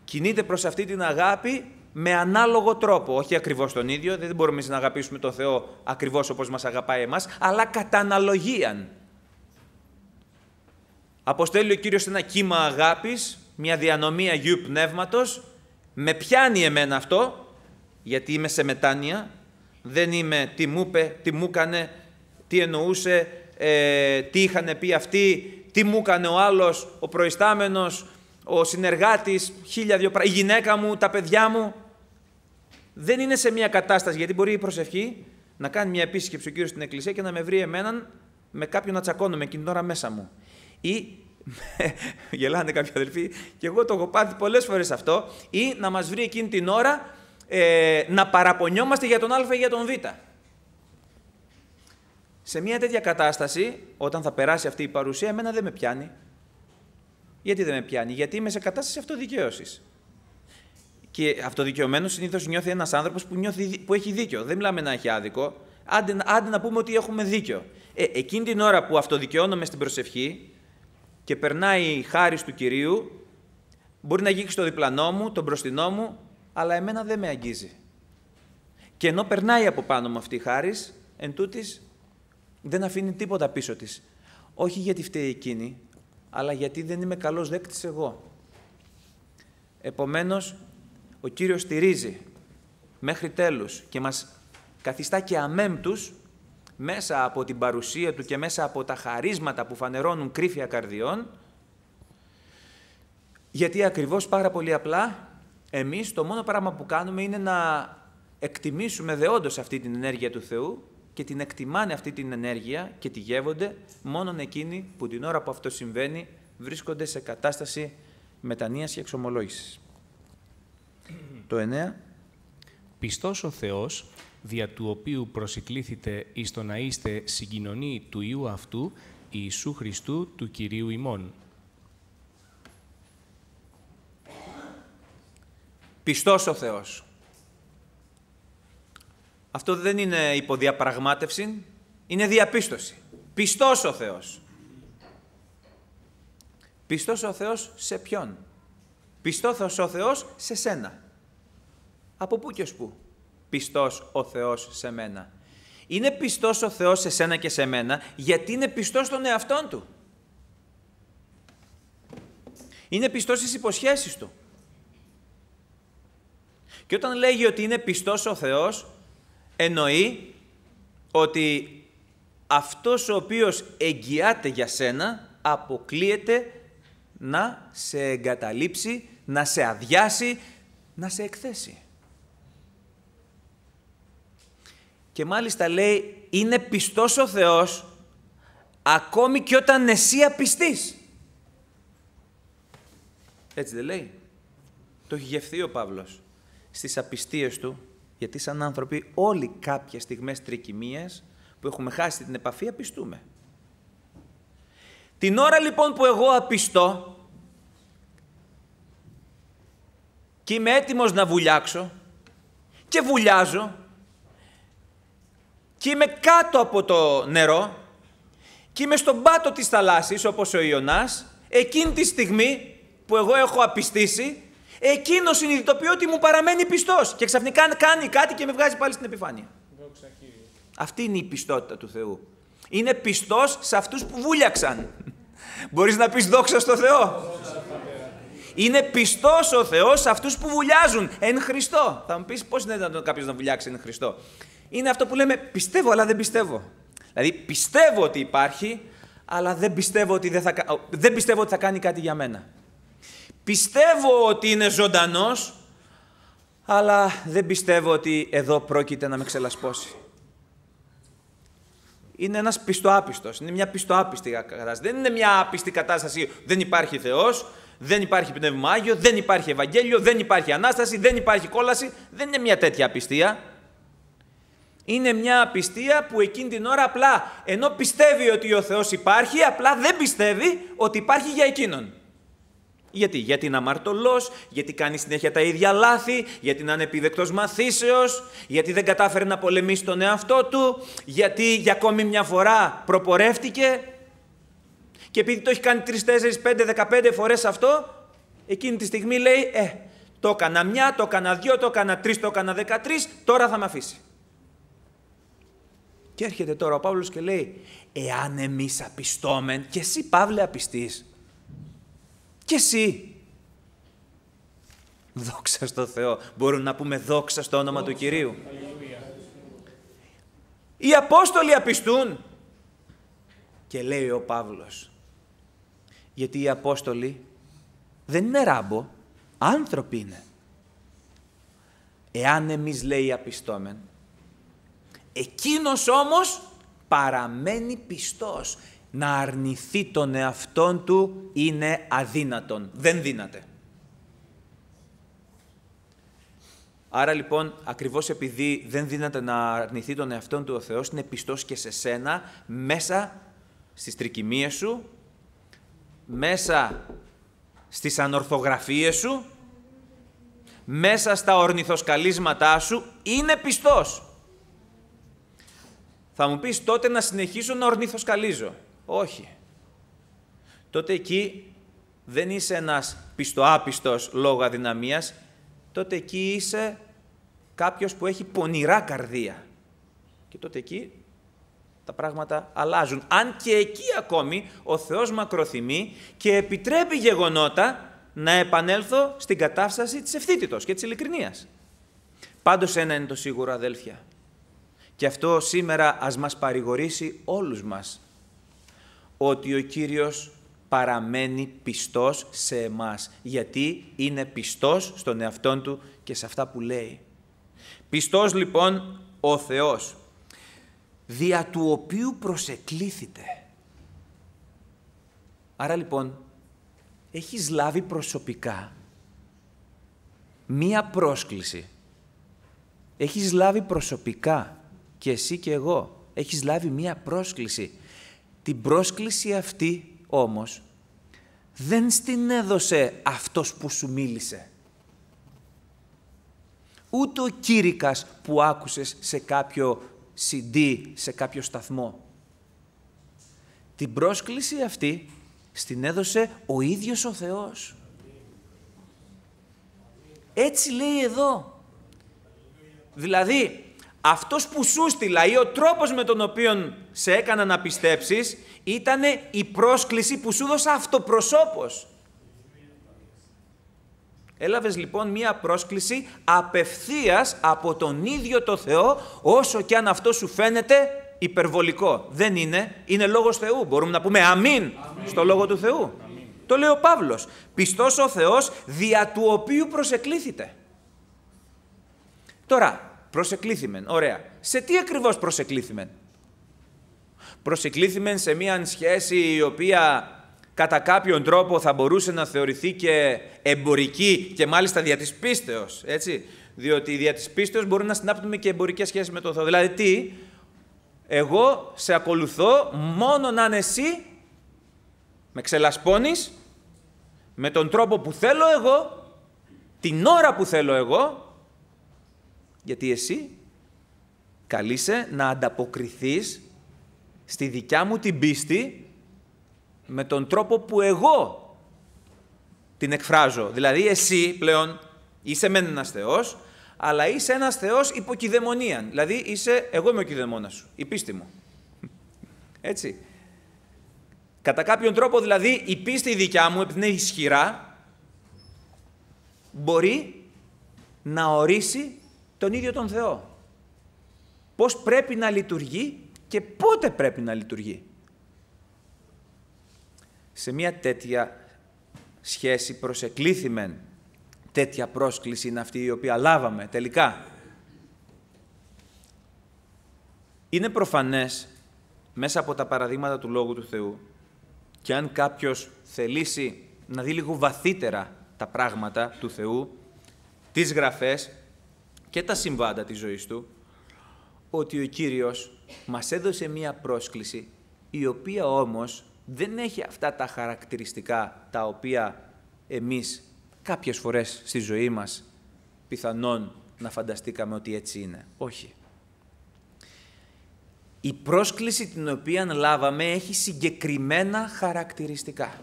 κινείται προς αυτή την αγάπη με ανάλογο τρόπο, όχι ακριβώς τον ίδιο, δεν μπορούμε να αγαπήσουμε τον Θεό ακριβώς όπως μας αγαπάει εμάς, αλλά κατά αναλογίαν αποστέλει ο Κύριος ένα κύμα αγάπης, μια διανομή Αγίου Πνεύματος, με πιάνει εμένα αυτό, γιατί είμαι σε μετάνοια, δεν είμαι τι μου είπε, τι μου έκανε, τι εννοούσε, ε, τι είχαν πει αυτοί, τι μου έκανε ο άλλος, ο προϊστάμενος, ο συνεργάτης, χίλια δυο η γυναίκα μου, τα παιδιά μου. Δεν είναι σε μια κατάσταση, γιατί μπορεί η προσευχή να κάνει μια επίσκεψη ο Κύριος στην Εκκλησία και να με βρει εμέναν με κάποιον να τσακώνουμε εκείνη την ώρα μέσα μου ή γελάνε κάποιοι αδελφοί, και εγώ το έχω πάθει πολλές φορές αυτό, ή να μας βρει εκείνη την ώρα ε, να παραπονιόμαστε για τον Α ή για τον Β. Σε μια τέτοια κατάσταση, όταν θα περάσει αυτή η παρουσία, εμένα δεν με πιάνει. Γιατί δεν με πιάνει, Γιατί είμαι σε κατάσταση αυτοδικαίωσης. Και αυτοδικαιωμένος συνήθως νιώθει ένας άνθρωπος που, που έχει δίκιο. Δεν μιλάμε να έχει άδικο. Άντε, να πούμε ότι έχουμε δίκιο. Ε, εκείνη την ώρα που αυτοδικαιώνομαι στην προσευχή, και περνάει η χάρη του Κυρίου, μπορεί να αγγίξει το διπλανό μου, τον μπροστινό μου, αλλά εμένα δεν με αγγίζει. Και ενώ περνάει από πάνω μου αυτή η χάρης, εν τούτης, δεν αφήνει τίποτα πίσω της. Όχι γιατί φταίει εκείνη, αλλά γιατί δεν είμαι καλός δέκτης εγώ. Επομένως, ο Κύριος στηρίζει μέχρι τέλους και μας καθιστά και αμέμπτους μέσα από την παρουσία του και μέσα από τα χαρίσματα που φανερώνουν κρύφια καρδιών, γιατί ακριβώς πάρα πολύ απλά εμείς το μόνο πράγμα που κάνουμε είναι να εκτιμήσουμε δεόντως αυτή την ενέργεια του Θεού και την εκτιμάνε αυτή την ενέργεια και τη γεύονται μόνον εκείνοι που την ώρα που αυτό συμβαίνει βρίσκονται σε κατάσταση μετανοίας και εξομολόγησης. Το 9. Πιστός ο Θεός δια του οποίου προσεκλήθητε εις το να είστε συγκοινωνοί του Ιού αυτού, Ιησού Χριστού του Κυρίου ημών. Πιστός ο Θεός. Αυτό δεν είναι υποδιαπραγμάτευση, είναι διαπίστωση. Πιστός ο Θεός. Πιστός ο Θεός σε ποιον. Πιστός ο Θεός σε σένα. Από πού και ως πού πιστός ο Θεός σε μένα. Είναι πιστός ο Θεός σε σένα και σε μένα γιατί είναι πιστός στον εαυτόν Του. Είναι πιστός στις υποσχέσεις Του. Και όταν λέγει ότι είναι πιστός ο Θεός, εννοεί ότι αυτός ο οποίος εγγυάται για σένα αποκλείεται να σε εγκαταλείψει, να σε αδειάσει, να σε εκθέσει. Και μάλιστα λέει, είναι πιστός ο Θεός ακόμη και όταν εσύ απιστείς. Έτσι δεν λέει. Το έχει γευθεί ο Παύλος στις απιστίες του, γιατί σαν άνθρωποι όλοι κάποια στιγμές τρικυμίας που έχουμε χάσει την επαφή απιστούμε. Την ώρα λοιπόν που εγώ απιστώ και είμαι έτοιμος να βουλιάξω και βουλιάζω και είμαι κάτω από το νερό και είμαι στον πάτο της θαλάσσης όπως ο Ιωνάς, εκείνη τη στιγμή που εγώ έχω απιστήσει, εκείνος συνειδητοποιεί ότι μου παραμένει πιστός και ξαφνικά κάνει κάτι και με βγάζει πάλι στην επιφάνεια. Αυτή είναι η πιστότητα του Θεού. Είναι πιστός σε αυτούς που βούλιαξαν. Μπορείς να πεις δόξα στο Θεό. Είναι πιστός ο Θεός σε αυτούς που βουλιάζουν εν Χριστό. Θα μου πεις πώς είναι να κάποιος να βουλιάξει εν Χριστό είναι αυτό που λέμε πιστεύω αλλά δεν πιστεύω. Δηλαδή πιστεύω ότι υπάρχει, αλλά δεν πιστεύω ότι, δεν θα, πιστεύω ότι θα κάνει κάτι για μένα. Πιστεύω ότι είναι ζωντανός, αλλά δεν πιστεύω ότι εδώ πρόκειται να με ξελασπώσει. Είναι ένας πιστοάπιστος, είναι μια πιστοάπιστη κατάσταση. Δεν είναι μια άπιστη κατάσταση, δεν υπάρχει Θεός, δεν υπάρχει Πνεύμα Άγιο, δεν υπάρχει Ευαγγέλιο, δεν υπάρχει Ανάσταση, δεν υπάρχει κόλαση. Δεν είναι μια τέτοια απιστία. Είναι μια απιστία που εκείνη την ώρα απλά, ενώ πιστεύει ότι ο Θεός υπάρχει, απλά δεν πιστεύει ότι υπάρχει για εκείνον. Γιατί, γιατί είναι αμαρτωλός, γιατί κάνει συνέχεια τα ίδια λάθη, γιατί είναι ανεπιδεκτός μαθήσεως, γιατί δεν κατάφερε να πολεμήσει τον εαυτό του, γιατί για ακόμη μια φορά προπορεύτηκε και επειδή το έχει κάνει 3, 4, 5, 15 φορές αυτό, εκείνη τη στιγμή λέει, ε, το έκανα μια, το έκανα δυο, το έκανα τρεις, το έκανα 13, τώρα θα με αφήσει. Και έρχεται τώρα ο Παύλος και λέει, εάν εμείς απιστόμεν και εσύ Παύλε απιστείς, και εσύ. Δόξα στο Θεό. Μπορούμε να πούμε δόξα στο όνομα του Κυρίου. Οι Απόστολοι απιστούν. Και λέει ο Παύλος. Γιατί οι Απόστολοι δεν είναι ράμπο. Άνθρωποι είναι. Εάν εμείς λέει απιστόμεν, Εκείνος όμως παραμένει πιστός. Να αρνηθεί τον εαυτόν του είναι αδύνατον. Δεν δύναται. Άρα λοιπόν, ακριβώς επειδή δεν δύναται να αρνηθεί τον εαυτόν του ο Θεός, είναι πιστός και σε σένα, μέσα στις τρικυμίες σου, μέσα στις ανορθογραφίες σου, μέσα στα ορνηθοσκαλίσματά σου, είναι πιστός. Θα μου πεις τότε να συνεχίσω να ορνηθοσκαλίζω. Όχι. Τότε εκεί δεν είσαι ένας πιστοάπιστος λόγω αδυναμίας, τότε εκεί είσαι κάποιος που έχει πονηρά καρδία. Και τότε εκεί τα πράγματα αλλάζουν. Αν και εκεί ακόμη ο Θεός μακροθυμεί και επιτρέπει γεγονότα να επανέλθω στην κατάσταση της ευθύτητος και της ειλικρινίας. Πάντως ένα είναι το σίγουρο αδέλφια. Και αυτό σήμερα ας μας παρηγορήσει όλους μας, ότι ο Κύριος παραμένει πιστός σε εμάς, γιατί είναι πιστός στον εαυτόν Του και σε αυτά που λέει. Πιστός λοιπόν ο Θεός, δια του οποίου προσεκλήθητε. Άρα λοιπόν, έχεις λάβει προσωπικά μία πρόσκληση. Έχεις λάβει προσωπικά και εσύ και εγώ. Έχεις λάβει μία πρόσκληση. Την πρόσκληση αυτή όμως δεν στην έδωσε αυτός που σου μίλησε. Ούτε ο κήρυκας που άκουσες σε κάποιο CD, σε κάποιο σταθμό. Την πρόσκληση αυτή στην έδωσε ο ίδιος ο Θεός. Έτσι λέει εδώ. Δηλαδή, αυτός που σου στείλα ή ο τρόπος με τον οποίο σε έκανα να πιστέψεις ήταν η πρόσκληση που σου δώσα αυτοπροσώπως. Έλαβες λοιπόν μία πρόσκληση απευθείας από τον ίδιο το Θεό, όσο και αν αυτό σου φαίνεται υπερβολικό. Δεν είναι, είναι λόγος Θεού. Μπορούμε να πούμε αμήν, στο λόγο του Θεού. Το λέει ο Παύλος. Πιστός ο Θεός, δια του οποίου προσεκλήθητε. Τώρα, Προσεκλήθημεν. Ωραία. Σε τι ακριβώς προσεκλήθημεν. Προσεκλήθημεν σε μια σχέση η οποία κατά κάποιον τρόπο θα μπορούσε να θεωρηθεί και εμπορική και μάλιστα δια της πίστεως, έτσι. Διότι δια της πίστεως μπορούμε να συνάπτουμε και εμπορικές σχέσεις με τον Θεό. Δηλαδή τι, εγώ σε ακολουθώ μόνο να εσύ, με ξελασπώνεις, με τον τρόπο που θέλω εγώ, την ώρα που θέλω εγώ γιατί εσύ καλείσαι να ανταποκριθείς στη δικιά μου την πίστη με τον τρόπο που εγώ την εκφράζω. Δηλαδή εσύ πλέον είσαι μεν ένας θεός, αλλά είσαι ένας θεός υποκειδαιμονίαν. Δηλαδή είσαι, εγώ είμαι ο σου, η πίστη μου. Έτσι. Κατά κάποιον τρόπο δηλαδή η πίστη η δικιά μου, επειδή είναι ισχυρά, μπορεί να ορίσει τον ίδιο τον Θεό. Πώς πρέπει να λειτουργεί και πότε πρέπει να λειτουργεί. Σε μια τέτοια σχέση προσεκλήθημεν, τέτοια πρόσκληση είναι αυτή η οποία λάβαμε τελικά. Είναι προφανές μέσα από τα παραδείγματα του Λόγου του Θεού και αν κάποιος θελήσει να δει λίγο βαθύτερα τα πράγματα του Θεού, τις γραφές, και τα συμβάντα της ζωής του, ότι ο Κύριος μας έδωσε μία πρόσκληση, η οποία όμως δεν έχει αυτά τα χαρακτηριστικά τα οποία εμείς κάποιες φορές στη ζωή μας πιθανόν να φανταστήκαμε ότι έτσι είναι. Όχι. Η πρόσκληση την οποία λάβαμε έχει συγκεκριμένα χαρακτηριστικά.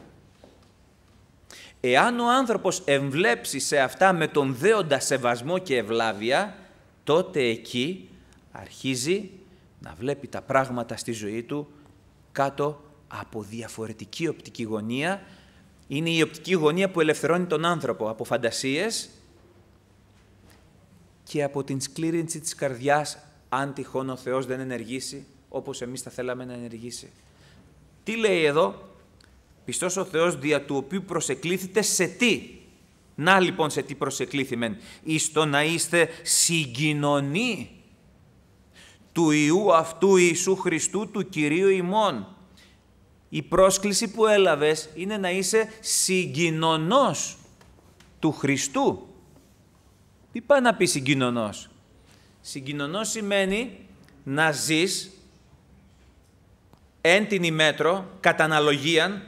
Εάν ο άνθρωπος εμβλέψει σε αυτά με τον δέοντα σεβασμό και ευλάβεια, τότε εκεί αρχίζει να βλέπει τα πράγματα στη ζωή του κάτω από διαφορετική οπτική γωνία. Είναι η οπτική γωνία που ελευθερώνει τον άνθρωπο από φαντασίες και από την σκλήρινση της καρδιάς, αν τυχόν ο Θεός δεν ενεργήσει όπως εμείς θα θέλαμε να ενεργήσει. Τι λέει εδώ, Πιστός ο Θεός δια του οποίου προσεκλήθητε σε τι. Να λοιπόν σε τι προσεκλήθημεν. Εις το να είστε συγκοινωνοί του Ιού αυτού Ιησού Χριστού του Κυρίου ημών. Η πρόσκληση που έλαβες είναι να είσαι συγκοινωνός του Χριστού. Τι πάει να πει συγκοινωνός. Συγκοινωνός σημαίνει να ζεις εν μέτρο ημέτρο, κατά αναλογίαν,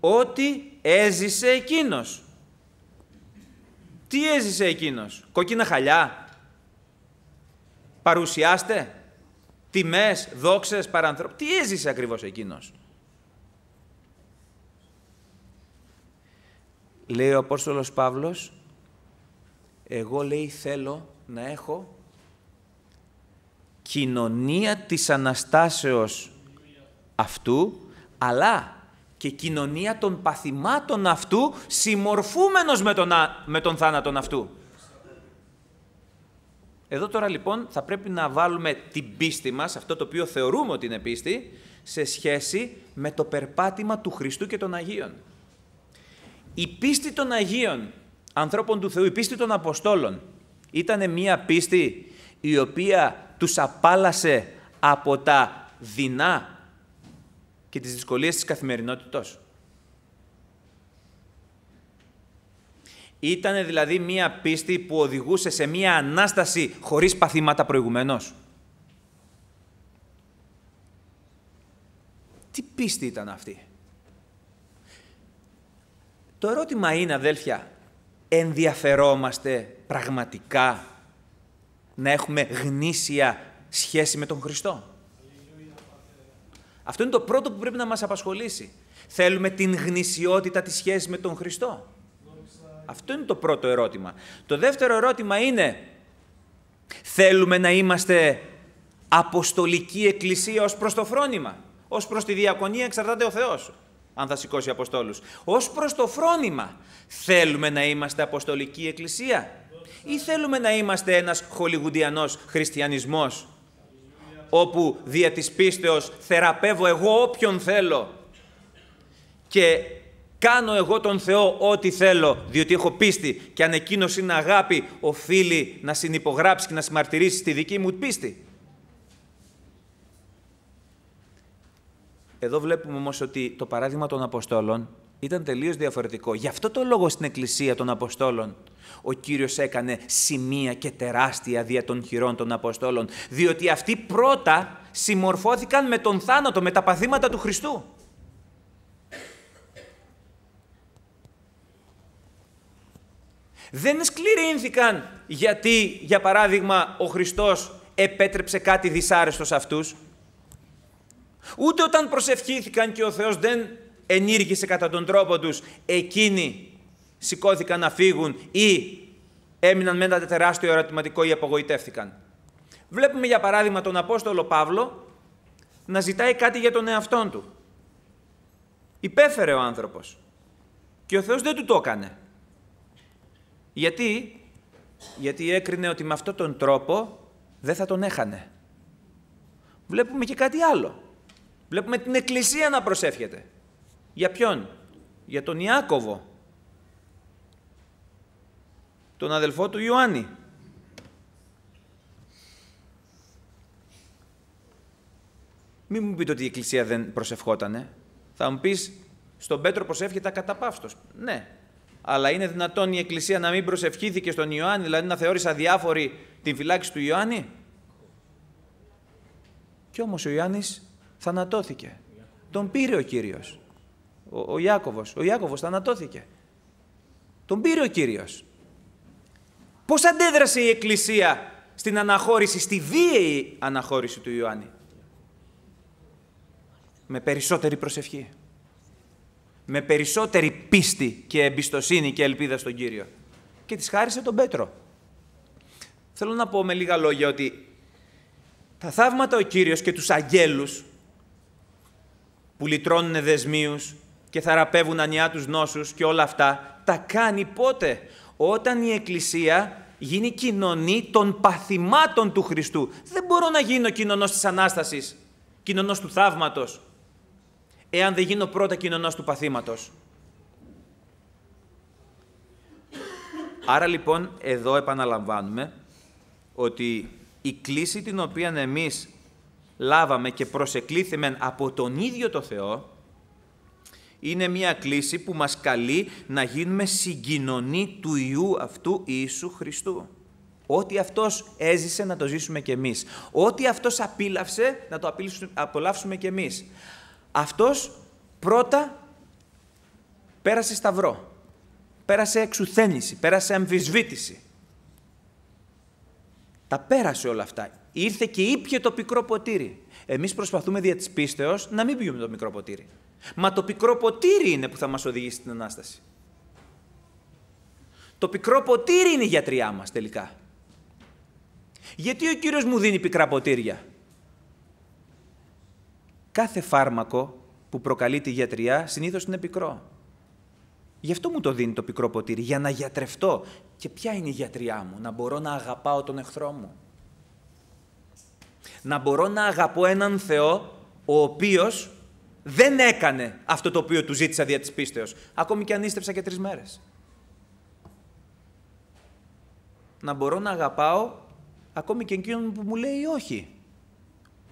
ό,τι έζησε εκείνος. Τι έζησε εκείνος, κοκκίνα χαλιά, παρουσιάστε, τιμές, δόξες, παρανθρώπους, Τι έζησε ακριβώς εκείνος. Λέει ο Απόστολος Παύλος, εγώ λέει θέλω να έχω κοινωνία της Αναστάσεως αυτού, αλλά και κοινωνία των παθημάτων αυτού, συμμορφούμενος με τον, α... με τον θάνατον αυτού. Εδώ τώρα λοιπόν θα πρέπει να βάλουμε την πίστη μας, αυτό το οποίο θεωρούμε ότι είναι πίστη, σε σχέση με το περπάτημα του Χριστού και των Αγίων. Η πίστη των Αγίων, ανθρώπων του Θεού, η πίστη των Αποστόλων, ήταν μια πίστη η οποία τους απάλασε από τα δεινά και τις δυσκολίες της καθημερινότητός. Ήταν δηλαδή μία πίστη που οδηγούσε σε μία ανάσταση χωρίς παθήματα προηγουμένως. Τι πίστη ήταν αυτή. Το ερώτημα είναι, αδέλφια, ενδιαφερόμαστε πραγματικά να έχουμε γνήσια σχέση με τον Χριστό. Αυτό είναι το πρώτο που πρέπει να μας απασχολήσει. Θέλουμε την γνησιότητα της σχέσης με τον Χριστό. Αυτό είναι το πρώτο ερώτημα. Το δεύτερο ερώτημα είναι, θέλουμε να είμαστε αποστολική εκκλησία ως προς το φρόνημα, ως προς τη διακονία εξαρτάται ο Θεός, αν θα σηκώσει αποστόλους. Ως προς το φρόνημα, θέλουμε να είμαστε αποστολική εκκλησία ή θέλουμε να είμαστε ένας χολιγουντιανός χριστιανισμός όπου δια της πίστεως θεραπεύω εγώ όποιον θέλω και κάνω εγώ τον Θεό ό,τι θέλω, διότι έχω πίστη και αν εκείνος είναι αγάπη, οφείλει να συνυπογράψει και να συμμαρτυρήσει τη δική μου πίστη. Εδώ βλέπουμε όμως ότι το παράδειγμα των Αποστόλων ήταν τελείως διαφορετικό. Γι' αυτό το λόγο στην Εκκλησία των Αποστόλων ο Κύριος έκανε σημεία και τεράστια δια των χειρών των Αποστόλων, διότι αυτοί πρώτα συμμορφώθηκαν με τον θάνατο, με τα παθήματα του Χριστού. Δεν σκληρύνθηκαν γιατί, για παράδειγμα, ο Χριστός επέτρεψε κάτι δυσάρεστος σε αυτούς. Ούτε όταν προσευχήθηκαν και ο Θεός δεν ενήργησε κατά τον τρόπο τους, εκείνοι σηκώθηκαν να φύγουν ή έμειναν με ένα τεράστιο ερωτηματικό ή απογοητεύτηκαν. Βλέπουμε για παράδειγμα τον Απόστολο Παύλο να ζητάει κάτι για τον εαυτόν του. Υπέφερε ο άνθρωπος και ο Θεός δεν του το έκανε. Γιατί, γιατί έκρινε ότι με αυτόν τον τρόπο δεν θα τον έχανε. Βλέπουμε και κάτι άλλο. Βλέπουμε την Εκκλησία να προσεύχεται. Για ποιον? Για τον Ιάκωβο, τον αδελφό του Ιωάννη. Μην μου πείτε ότι η Εκκλησία δεν προσευχότανε. Θα μου πεις, στον Πέτρο προσεύχεται πάυστος. Ναι, αλλά είναι δυνατόν η Εκκλησία να μην προσευχήθηκε στον Ιωάννη, δηλαδή να θεώρησε αδιάφορη την φυλάξη του Ιωάννη. Κι όμως ο Ιωάννης θανατώθηκε. Τον πήρε ο Κύριος. Ο, ο Ιάκωβος. Ο Ιάκωβος θανατώθηκε. Τον πήρε ο Κύριος. Πώς αντέδρασε η Εκκλησία στην αναχώρηση, στη βίαιη αναχώρηση του Ιωάννη. Με περισσότερη προσευχή. Με περισσότερη πίστη και εμπιστοσύνη και ελπίδα στον Κύριο. Και της χάρισε τον Πέτρο. Θέλω να πω με λίγα λόγια ότι τα θαύματα ο Κύριος και τους αγγέλους που λυτρώνουν δεσμίους και θεραπεύουν ανιά τους νόσους και όλα αυτά, τα κάνει πότε όταν η Εκκλησία γίνει κοινωνή των παθημάτων του Χριστού. Δεν μπορώ να γίνω κοινωνός της Ανάστασης, κοινωνός του θαύματος, εάν δεν γίνω πρώτα κοινωνός του παθήματος. Άρα λοιπόν εδώ επαναλαμβάνουμε ότι η κλίση την οποία εμείς λάβαμε και προσεκλήθημεν από τον ίδιο το Θεό είναι μια κλίση που μας καλεί να γίνουμε συγκοινωνοί του Ιού αυτού Ιησού Χριστού. Ό,τι Αυτός έζησε να το ζήσουμε κι εμείς. Ό,τι Αυτός απείλαυσε να το απολαύσουμε κι εμείς. Αυτός πρώτα πέρασε σταυρό, πέρασε εξουθένηση, πέρασε αμφισβήτηση. Τα πέρασε όλα αυτά. Ήρθε και ήπιε το πικρό ποτήρι. Εμείς προσπαθούμε δια της πίστεως να μην πιούμε το μικρό ποτήρι. Μα το πικρό ποτήρι είναι που θα μας οδηγήσει στην Ανάσταση. Το πικρό ποτήρι είναι η γιατριά μας τελικά. Γιατί ο Κύριος μου δίνει πικρά ποτήρια. Κάθε φάρμακο που προκαλεί τη γιατριά συνήθως είναι πικρό. Γι' αυτό μου το δίνει το πικρό ποτήρι, για να γιατρευτώ. Και ποια είναι η γιατριά μου, να μπορώ να αγαπάω τον εχθρό μου. Να μπορώ να αγαπώ έναν Θεό ο οποίος δεν έκανε αυτό το οποίο του ζήτησα δια της πίστεως. Ακόμη και αν ίστρεψα και τρεις μέρες. Να μπορώ να αγαπάω ακόμη και εκείνον που μου λέει όχι.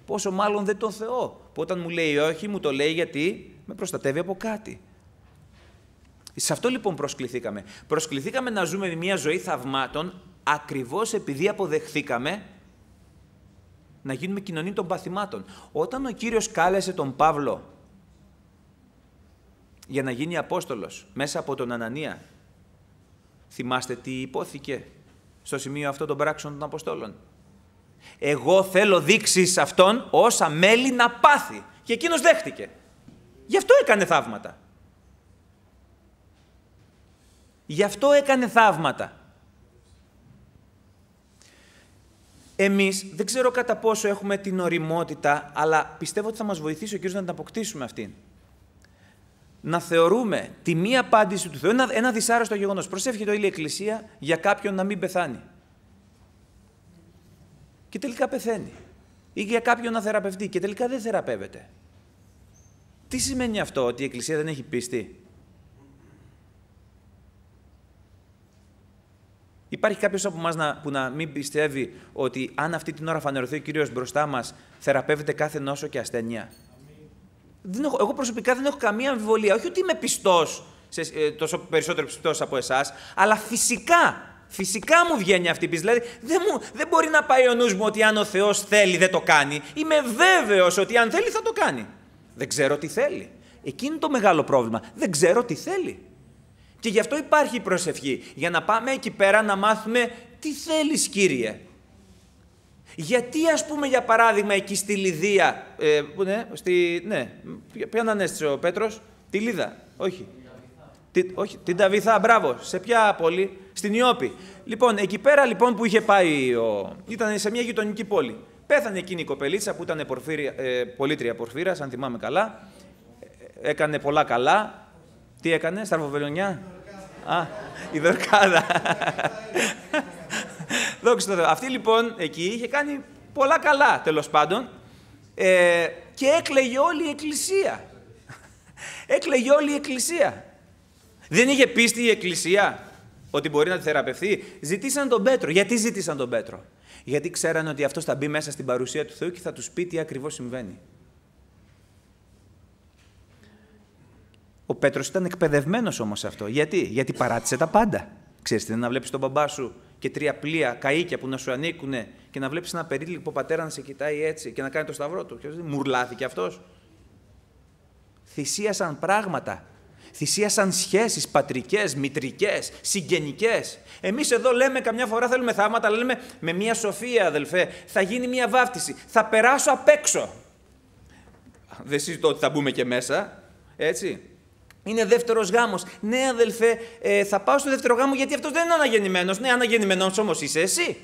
Πόσο μάλλον δεν τον Θεό. Που όταν μου λέει όχι, μου το λέει γιατί με προστατεύει από κάτι. Σε αυτό λοιπόν προσκληθήκαμε. Προσκληθήκαμε να ζούμε μια ζωή θαυμάτων ακριβώς επειδή αποδεχθήκαμε να γίνουμε κοινωνία των παθημάτων. Όταν ο Κύριος κάλεσε τον Παύλο για να γίνει Απόστολος μέσα από τον Ανανία. Θυμάστε τι υπόθηκε στο σημείο αυτό των πράξεων των Αποστόλων. Εγώ θέλω σε αυτόν όσα μέλη να πάθει. Και εκείνος δέχτηκε. Γι' αυτό έκανε θαύματα. Γι' αυτό έκανε θαύματα. Εμείς δεν ξέρω κατά πόσο έχουμε την οριμότητα, αλλά πιστεύω ότι θα μας βοηθήσει ο Κύριος να την αποκτήσουμε αυτήν να θεωρούμε τη μία απάντηση του Θεού, ένα, ένα δυσάρεστο γεγονός. Προσεύχεται όλη η Εκκλησία για κάποιον να μην πεθάνει. Και τελικά πεθαίνει. Ή για κάποιον να θεραπευτεί και τελικά δεν θεραπεύεται. Τι σημαίνει αυτό, ότι η Εκκλησία δεν έχει πίστη. Υπάρχει κάποιος υπαρχει καποιος απο εμας που να μην πιστεύει ότι αν αυτή την ώρα φανερωθεί ο Κύριος μπροστά μας θεραπεύεται κάθε νόσο και ασθένεια δεν έχω, εγώ προσωπικά δεν έχω καμία αμφιβολία. Όχι ότι είμαι πιστός, ε, τόσο περισσότερο πιστός από εσάς, αλλά φυσικά. Φυσικά μου βγαίνει αυτή η πίστη. Δηλαδή δεν, μου, δεν μπορεί να πάει ο νους μου ότι αν ο Θεός θέλει δεν το κάνει. Είμαι βέβαιος ότι αν θέλει θα το κάνει. Δεν ξέρω τι θέλει. είναι το μεγάλο πρόβλημα. Δεν ξέρω τι θέλει. Και γι' αυτό υπάρχει η προσευχή. Για να πάμε εκεί πέρα να μάθουμε τι θέλεις, κύριε. Γιατί ας πούμε για παράδειγμα εκεί στη Λιδία, ε, που ναι, στη, ναι, ποια να ο Πέτρος, τη Λίδα, όχι. Τι, όχι, την Ταβιθά, μπράβο. Σε ποια πόλη, στην Ιώπη. Λοιπόν, εκεί πέρα λοιπόν που είχε πάει, ο... ήταν σε μια γειτονική πόλη. Πέθανε εκείνη η κοπελίτσα που ήταν πορφύρια, ε, πολίτρια πορφύρας, αν θυμάμαι καλά. Ε, έκανε πολλά καλά. Τι έκανε, σταρβοβελονιά. Α, η δορκάδα. Δόξα τω Θεώ. Αυτή λοιπόν εκεί είχε κάνει πολλά καλά τέλος πάντων ε, και έκλαιγε όλη η εκκλησία. Έκλαιγε όλη η εκκλησία. Δεν είχε πίστη η εκκλησία ότι μπορεί να τη θεραπευθεί. Ζητήσαν τον Πέτρο. Γιατί ζήτησαν τον Πέτρο. Γιατί ξέραν ότι αυτός θα μπει μέσα στην παρουσία του Θεού και θα τους πει τι ακριβώς συμβαίνει. Ο Πέτρος ήταν εκπαιδευμένος όμως, αυτό. Γιατί? Γιατί παράτησε τα πάντα. Ξέρεις, τι είναι να βλέπεις τον μπαμπά σου και τρία πλοία, καΐκια που να σου ανήκουν και να βλέπεις ένα περίληπο πατέρας να σε κοιτάει έτσι και να κάνει το σταυρό του. Και μουρλάθηκε αυτός. Θυσίασαν πράγματα. Θυσίασαν σχέσεις πατρικές, μητρικές, συγγενικές. Εμείς εδώ λέμε καμιά φορά θέλουμε θαύματα, λέμε με μια σοφία, αδελφέ, θα γίνει μια βάφτιση. Θα περάσω απ' έξω. Δεν συζητώ ότι θα μπούμε και μέσα. Έτσι. Είναι δεύτερος γάμος. Ναι, αδελφέ, ε, θα πάω στο δεύτερο γάμο γιατί αυτός δεν είναι αναγεννημένος. Ναι, αναγεννημένος όμως είσαι εσύ.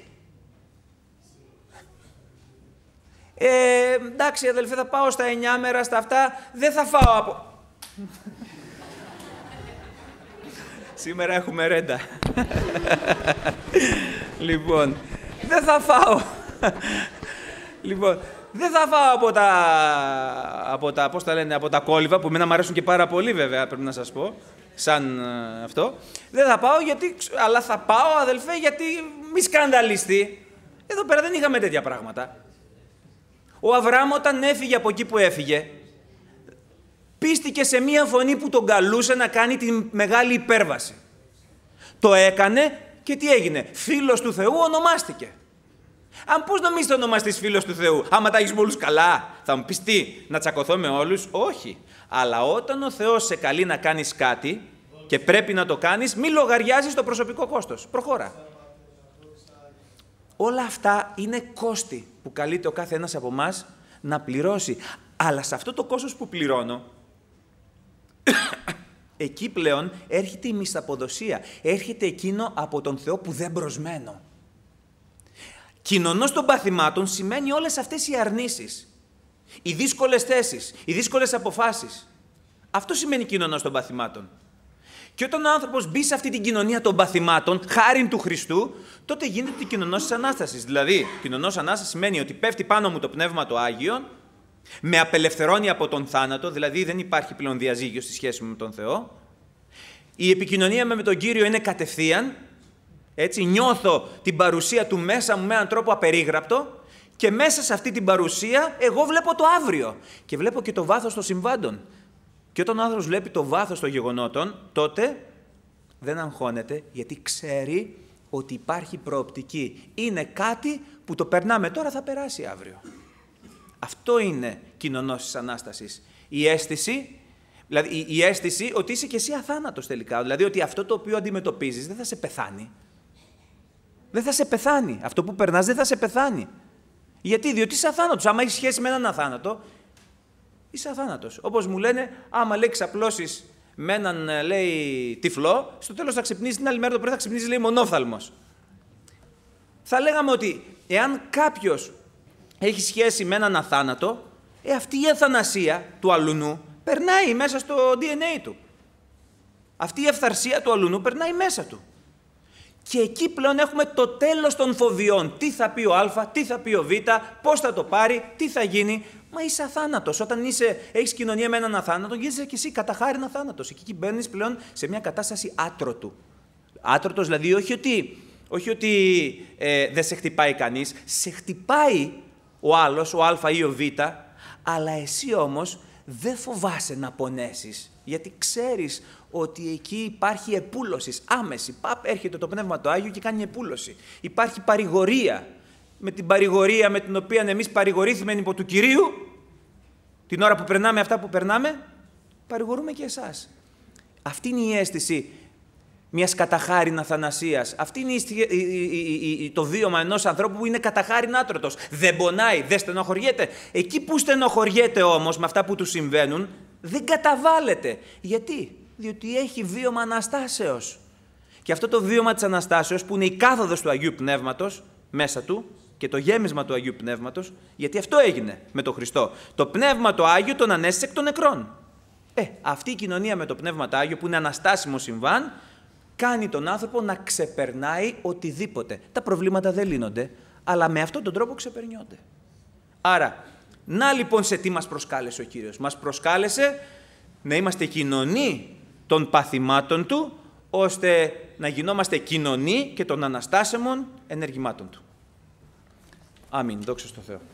Ε, εντάξει, αδελφέ, θα πάω στα εννιά μέρα, στα αυτά. Δεν θα φάω από. Σήμερα έχουμε ρέντα. λοιπόν, δεν θα φάω. λοιπόν, δεν θα πάω από τα, από τα, πώς τα λένε, από τα κόλυβα, που εμένα μου αρέσουν και πάρα πολύ βέβαια, πρέπει να σας πω, σαν ε, αυτό. Δεν θα πάω γιατί, αλλά θα πάω αδελφέ γιατί μη σκανδαλιστεί. Εδώ πέρα δεν είχαμε τέτοια πράγματα. Ο Αβραάμ όταν έφυγε από εκεί που έφυγε, πίστηκε σε μία φωνή που τον καλούσε να κάνει τη μεγάλη υπέρβαση. Το έκανε και τι έγινε. Φίλος του Θεού ονομάστηκε. Αν πώ νομίζει το όνομα φίλος του Θεού, άμα τα έχεις με όλους καλά, θα μου πεις τι, να τσακωθώ με όλους. Όχι. Αλλά όταν ο Θεός σε καλεί να κάνεις κάτι και πρέπει να το κάνεις, μη λογαριάζεις το προσωπικό κόστος. Προχώρα. Όλα αυτά είναι κόστη που καλείται ο κάθε ένας από εμά να πληρώσει. Αλλά σε αυτό το κόστος που πληρώνω, εκεί πλέον έρχεται η μισθαποδοσία. Έρχεται εκείνο από τον Θεό που δεν προσμένω. Κοινωνός των παθημάτων σημαίνει όλες αυτές οι αρνήσεις. Οι δύσκολες θέσεις, οι δύσκολες αποφάσεις. Αυτό σημαίνει κοινωνός των παθημάτων. Και όταν ο άνθρωπος μπει σε αυτή την κοινωνία των παθημάτων, χάρη του Χριστού, τότε γίνεται κοινωνός της ανάστασης. Δηλαδή, κοινωνός ανάστασης σημαίνει ότι πέφτει πάνω μου το πνεύμα το Άγιο, με απελευθερώνει από τον θάνατο, δηλαδή δεν υπάρχει πλέον διαζύγιο στη σχέση μου με τον Θεό. Η επικοινωνία με τον Κύριο είναι κατευθείαν έτσι νιώθω την παρουσία του μέσα μου με έναν τρόπο απερίγραπτο και μέσα σε αυτή την παρουσία εγώ βλέπω το αύριο και βλέπω και το βάθος των συμβάντων. Και όταν ο άνθρωπος βλέπει το βάθος των γεγονότων, τότε δεν αγχώνεται γιατί ξέρει ότι υπάρχει προοπτική. Είναι κάτι που το περνάμε τώρα, θα περάσει αύριο. Αυτό είναι κοινωνός της Ανάστασης. Η αίσθηση, δηλαδή η αίσθηση ότι είσαι και εσύ αθάνατος τελικά. Δηλαδή ότι αυτό το οποίο αντιμετωπίζεις δεν θα σε πεθάνει. Δεν θα σε πεθάνει. Αυτό που περνάς δεν θα σε πεθάνει. Γιατί, διότι είσαι αθάνατος. Άμα έχεις σχέση με έναν αθάνατο, είσαι αθάνατος. Όπως μου λένε, άμα λέει ξαπλώσεις με έναν ε, λέει τυφλό, στο τέλος θα ξυπνήσει την άλλη μέρα το πρωί θα ξυπνήσει λέει μονόφθαλμος. Θα λέγαμε ότι εάν κάποιος έχει σχέση με έναν αθάνατο, ε, αυτή η αθανασία του αλουνού περνάει μέσα στο DNA του. Αυτή η ευθαρσία του αλουνού περνάει μέσα του. Και εκεί πλέον έχουμε το τέλος των φοβιών. Τι θα πει ο Α, τι θα πει ο Β, πώς θα το πάρει, τι θα γίνει. Μα είσαι αθάνατος. Όταν είσαι, έχεις κοινωνία με έναν αθάνατο, γίνεσαι και εσύ κατά χάρη αθάνατο. εκεί μπαίνεις πλέον σε μια κατάσταση άτρωτου. Άτρωτος δηλαδή όχι ότι, όχι ότι ε, δεν σε χτυπάει κανείς, σε χτυπάει ο άλλος, ο Α ή ο Β, αλλά εσύ όμως δεν φοβάσαι να πονέσεις. Γιατί ξέρεις ότι εκεί υπάρχει επούλωσης άμεση. Παπ, έρχεται το πνεύμα του Άγιο και κάνει επούλωση. Υπάρχει παρηγορία. Με την παρηγορία με την οποία εμείς παρηγορήθημεν υπό του κυρίου, την ώρα που περνάμε αυτά που περνάμε, παρηγορούμε και εσάς. Αυτή είναι η αίσθηση μιας καταχάρινας θανασίας. Αυτή είναι το βίωμα ενός ανθρώπου που είναι καταχάριν άτρωτος. Δεν πονάει, δεν στενοχωριέται. Εκεί που στενοχωριέται όμως με αυτά που του συμβαίνουν, δεν καταβάλλεται. Γιατί, διότι έχει βίωμα Αναστάσεως. Και αυτό το βίωμα της Αναστάσεως που είναι η κάθοδος του Αγίου Πνεύματος μέσα του και το γέμισμα του Αγίου Πνεύματος, γιατί αυτό έγινε με τον Χριστό. Το Πνεύμα το Άγιο τον ανέστησε εκ των νεκρών. Ε, αυτή η κοινωνία με το Πνεύμα το Άγιο που είναι αναστάσιμο συμβάν, κάνει τον άνθρωπο να ξεπερνάει οτιδήποτε. Τα προβλήματα δεν λύνονται, αλλά με αυτόν τον τρόπο ξεπερνιόνται. Άρα, να λοιπόν σε τι μας προσκάλεσε ο Κύριος. Μας προσκάλεσε να είμαστε κοινωνοί των παθημάτων του, ώστε να γινόμαστε κοινωνοί και των αναστάσεων ενεργημάτων του. Αμήν. Δόξα στο Θεό.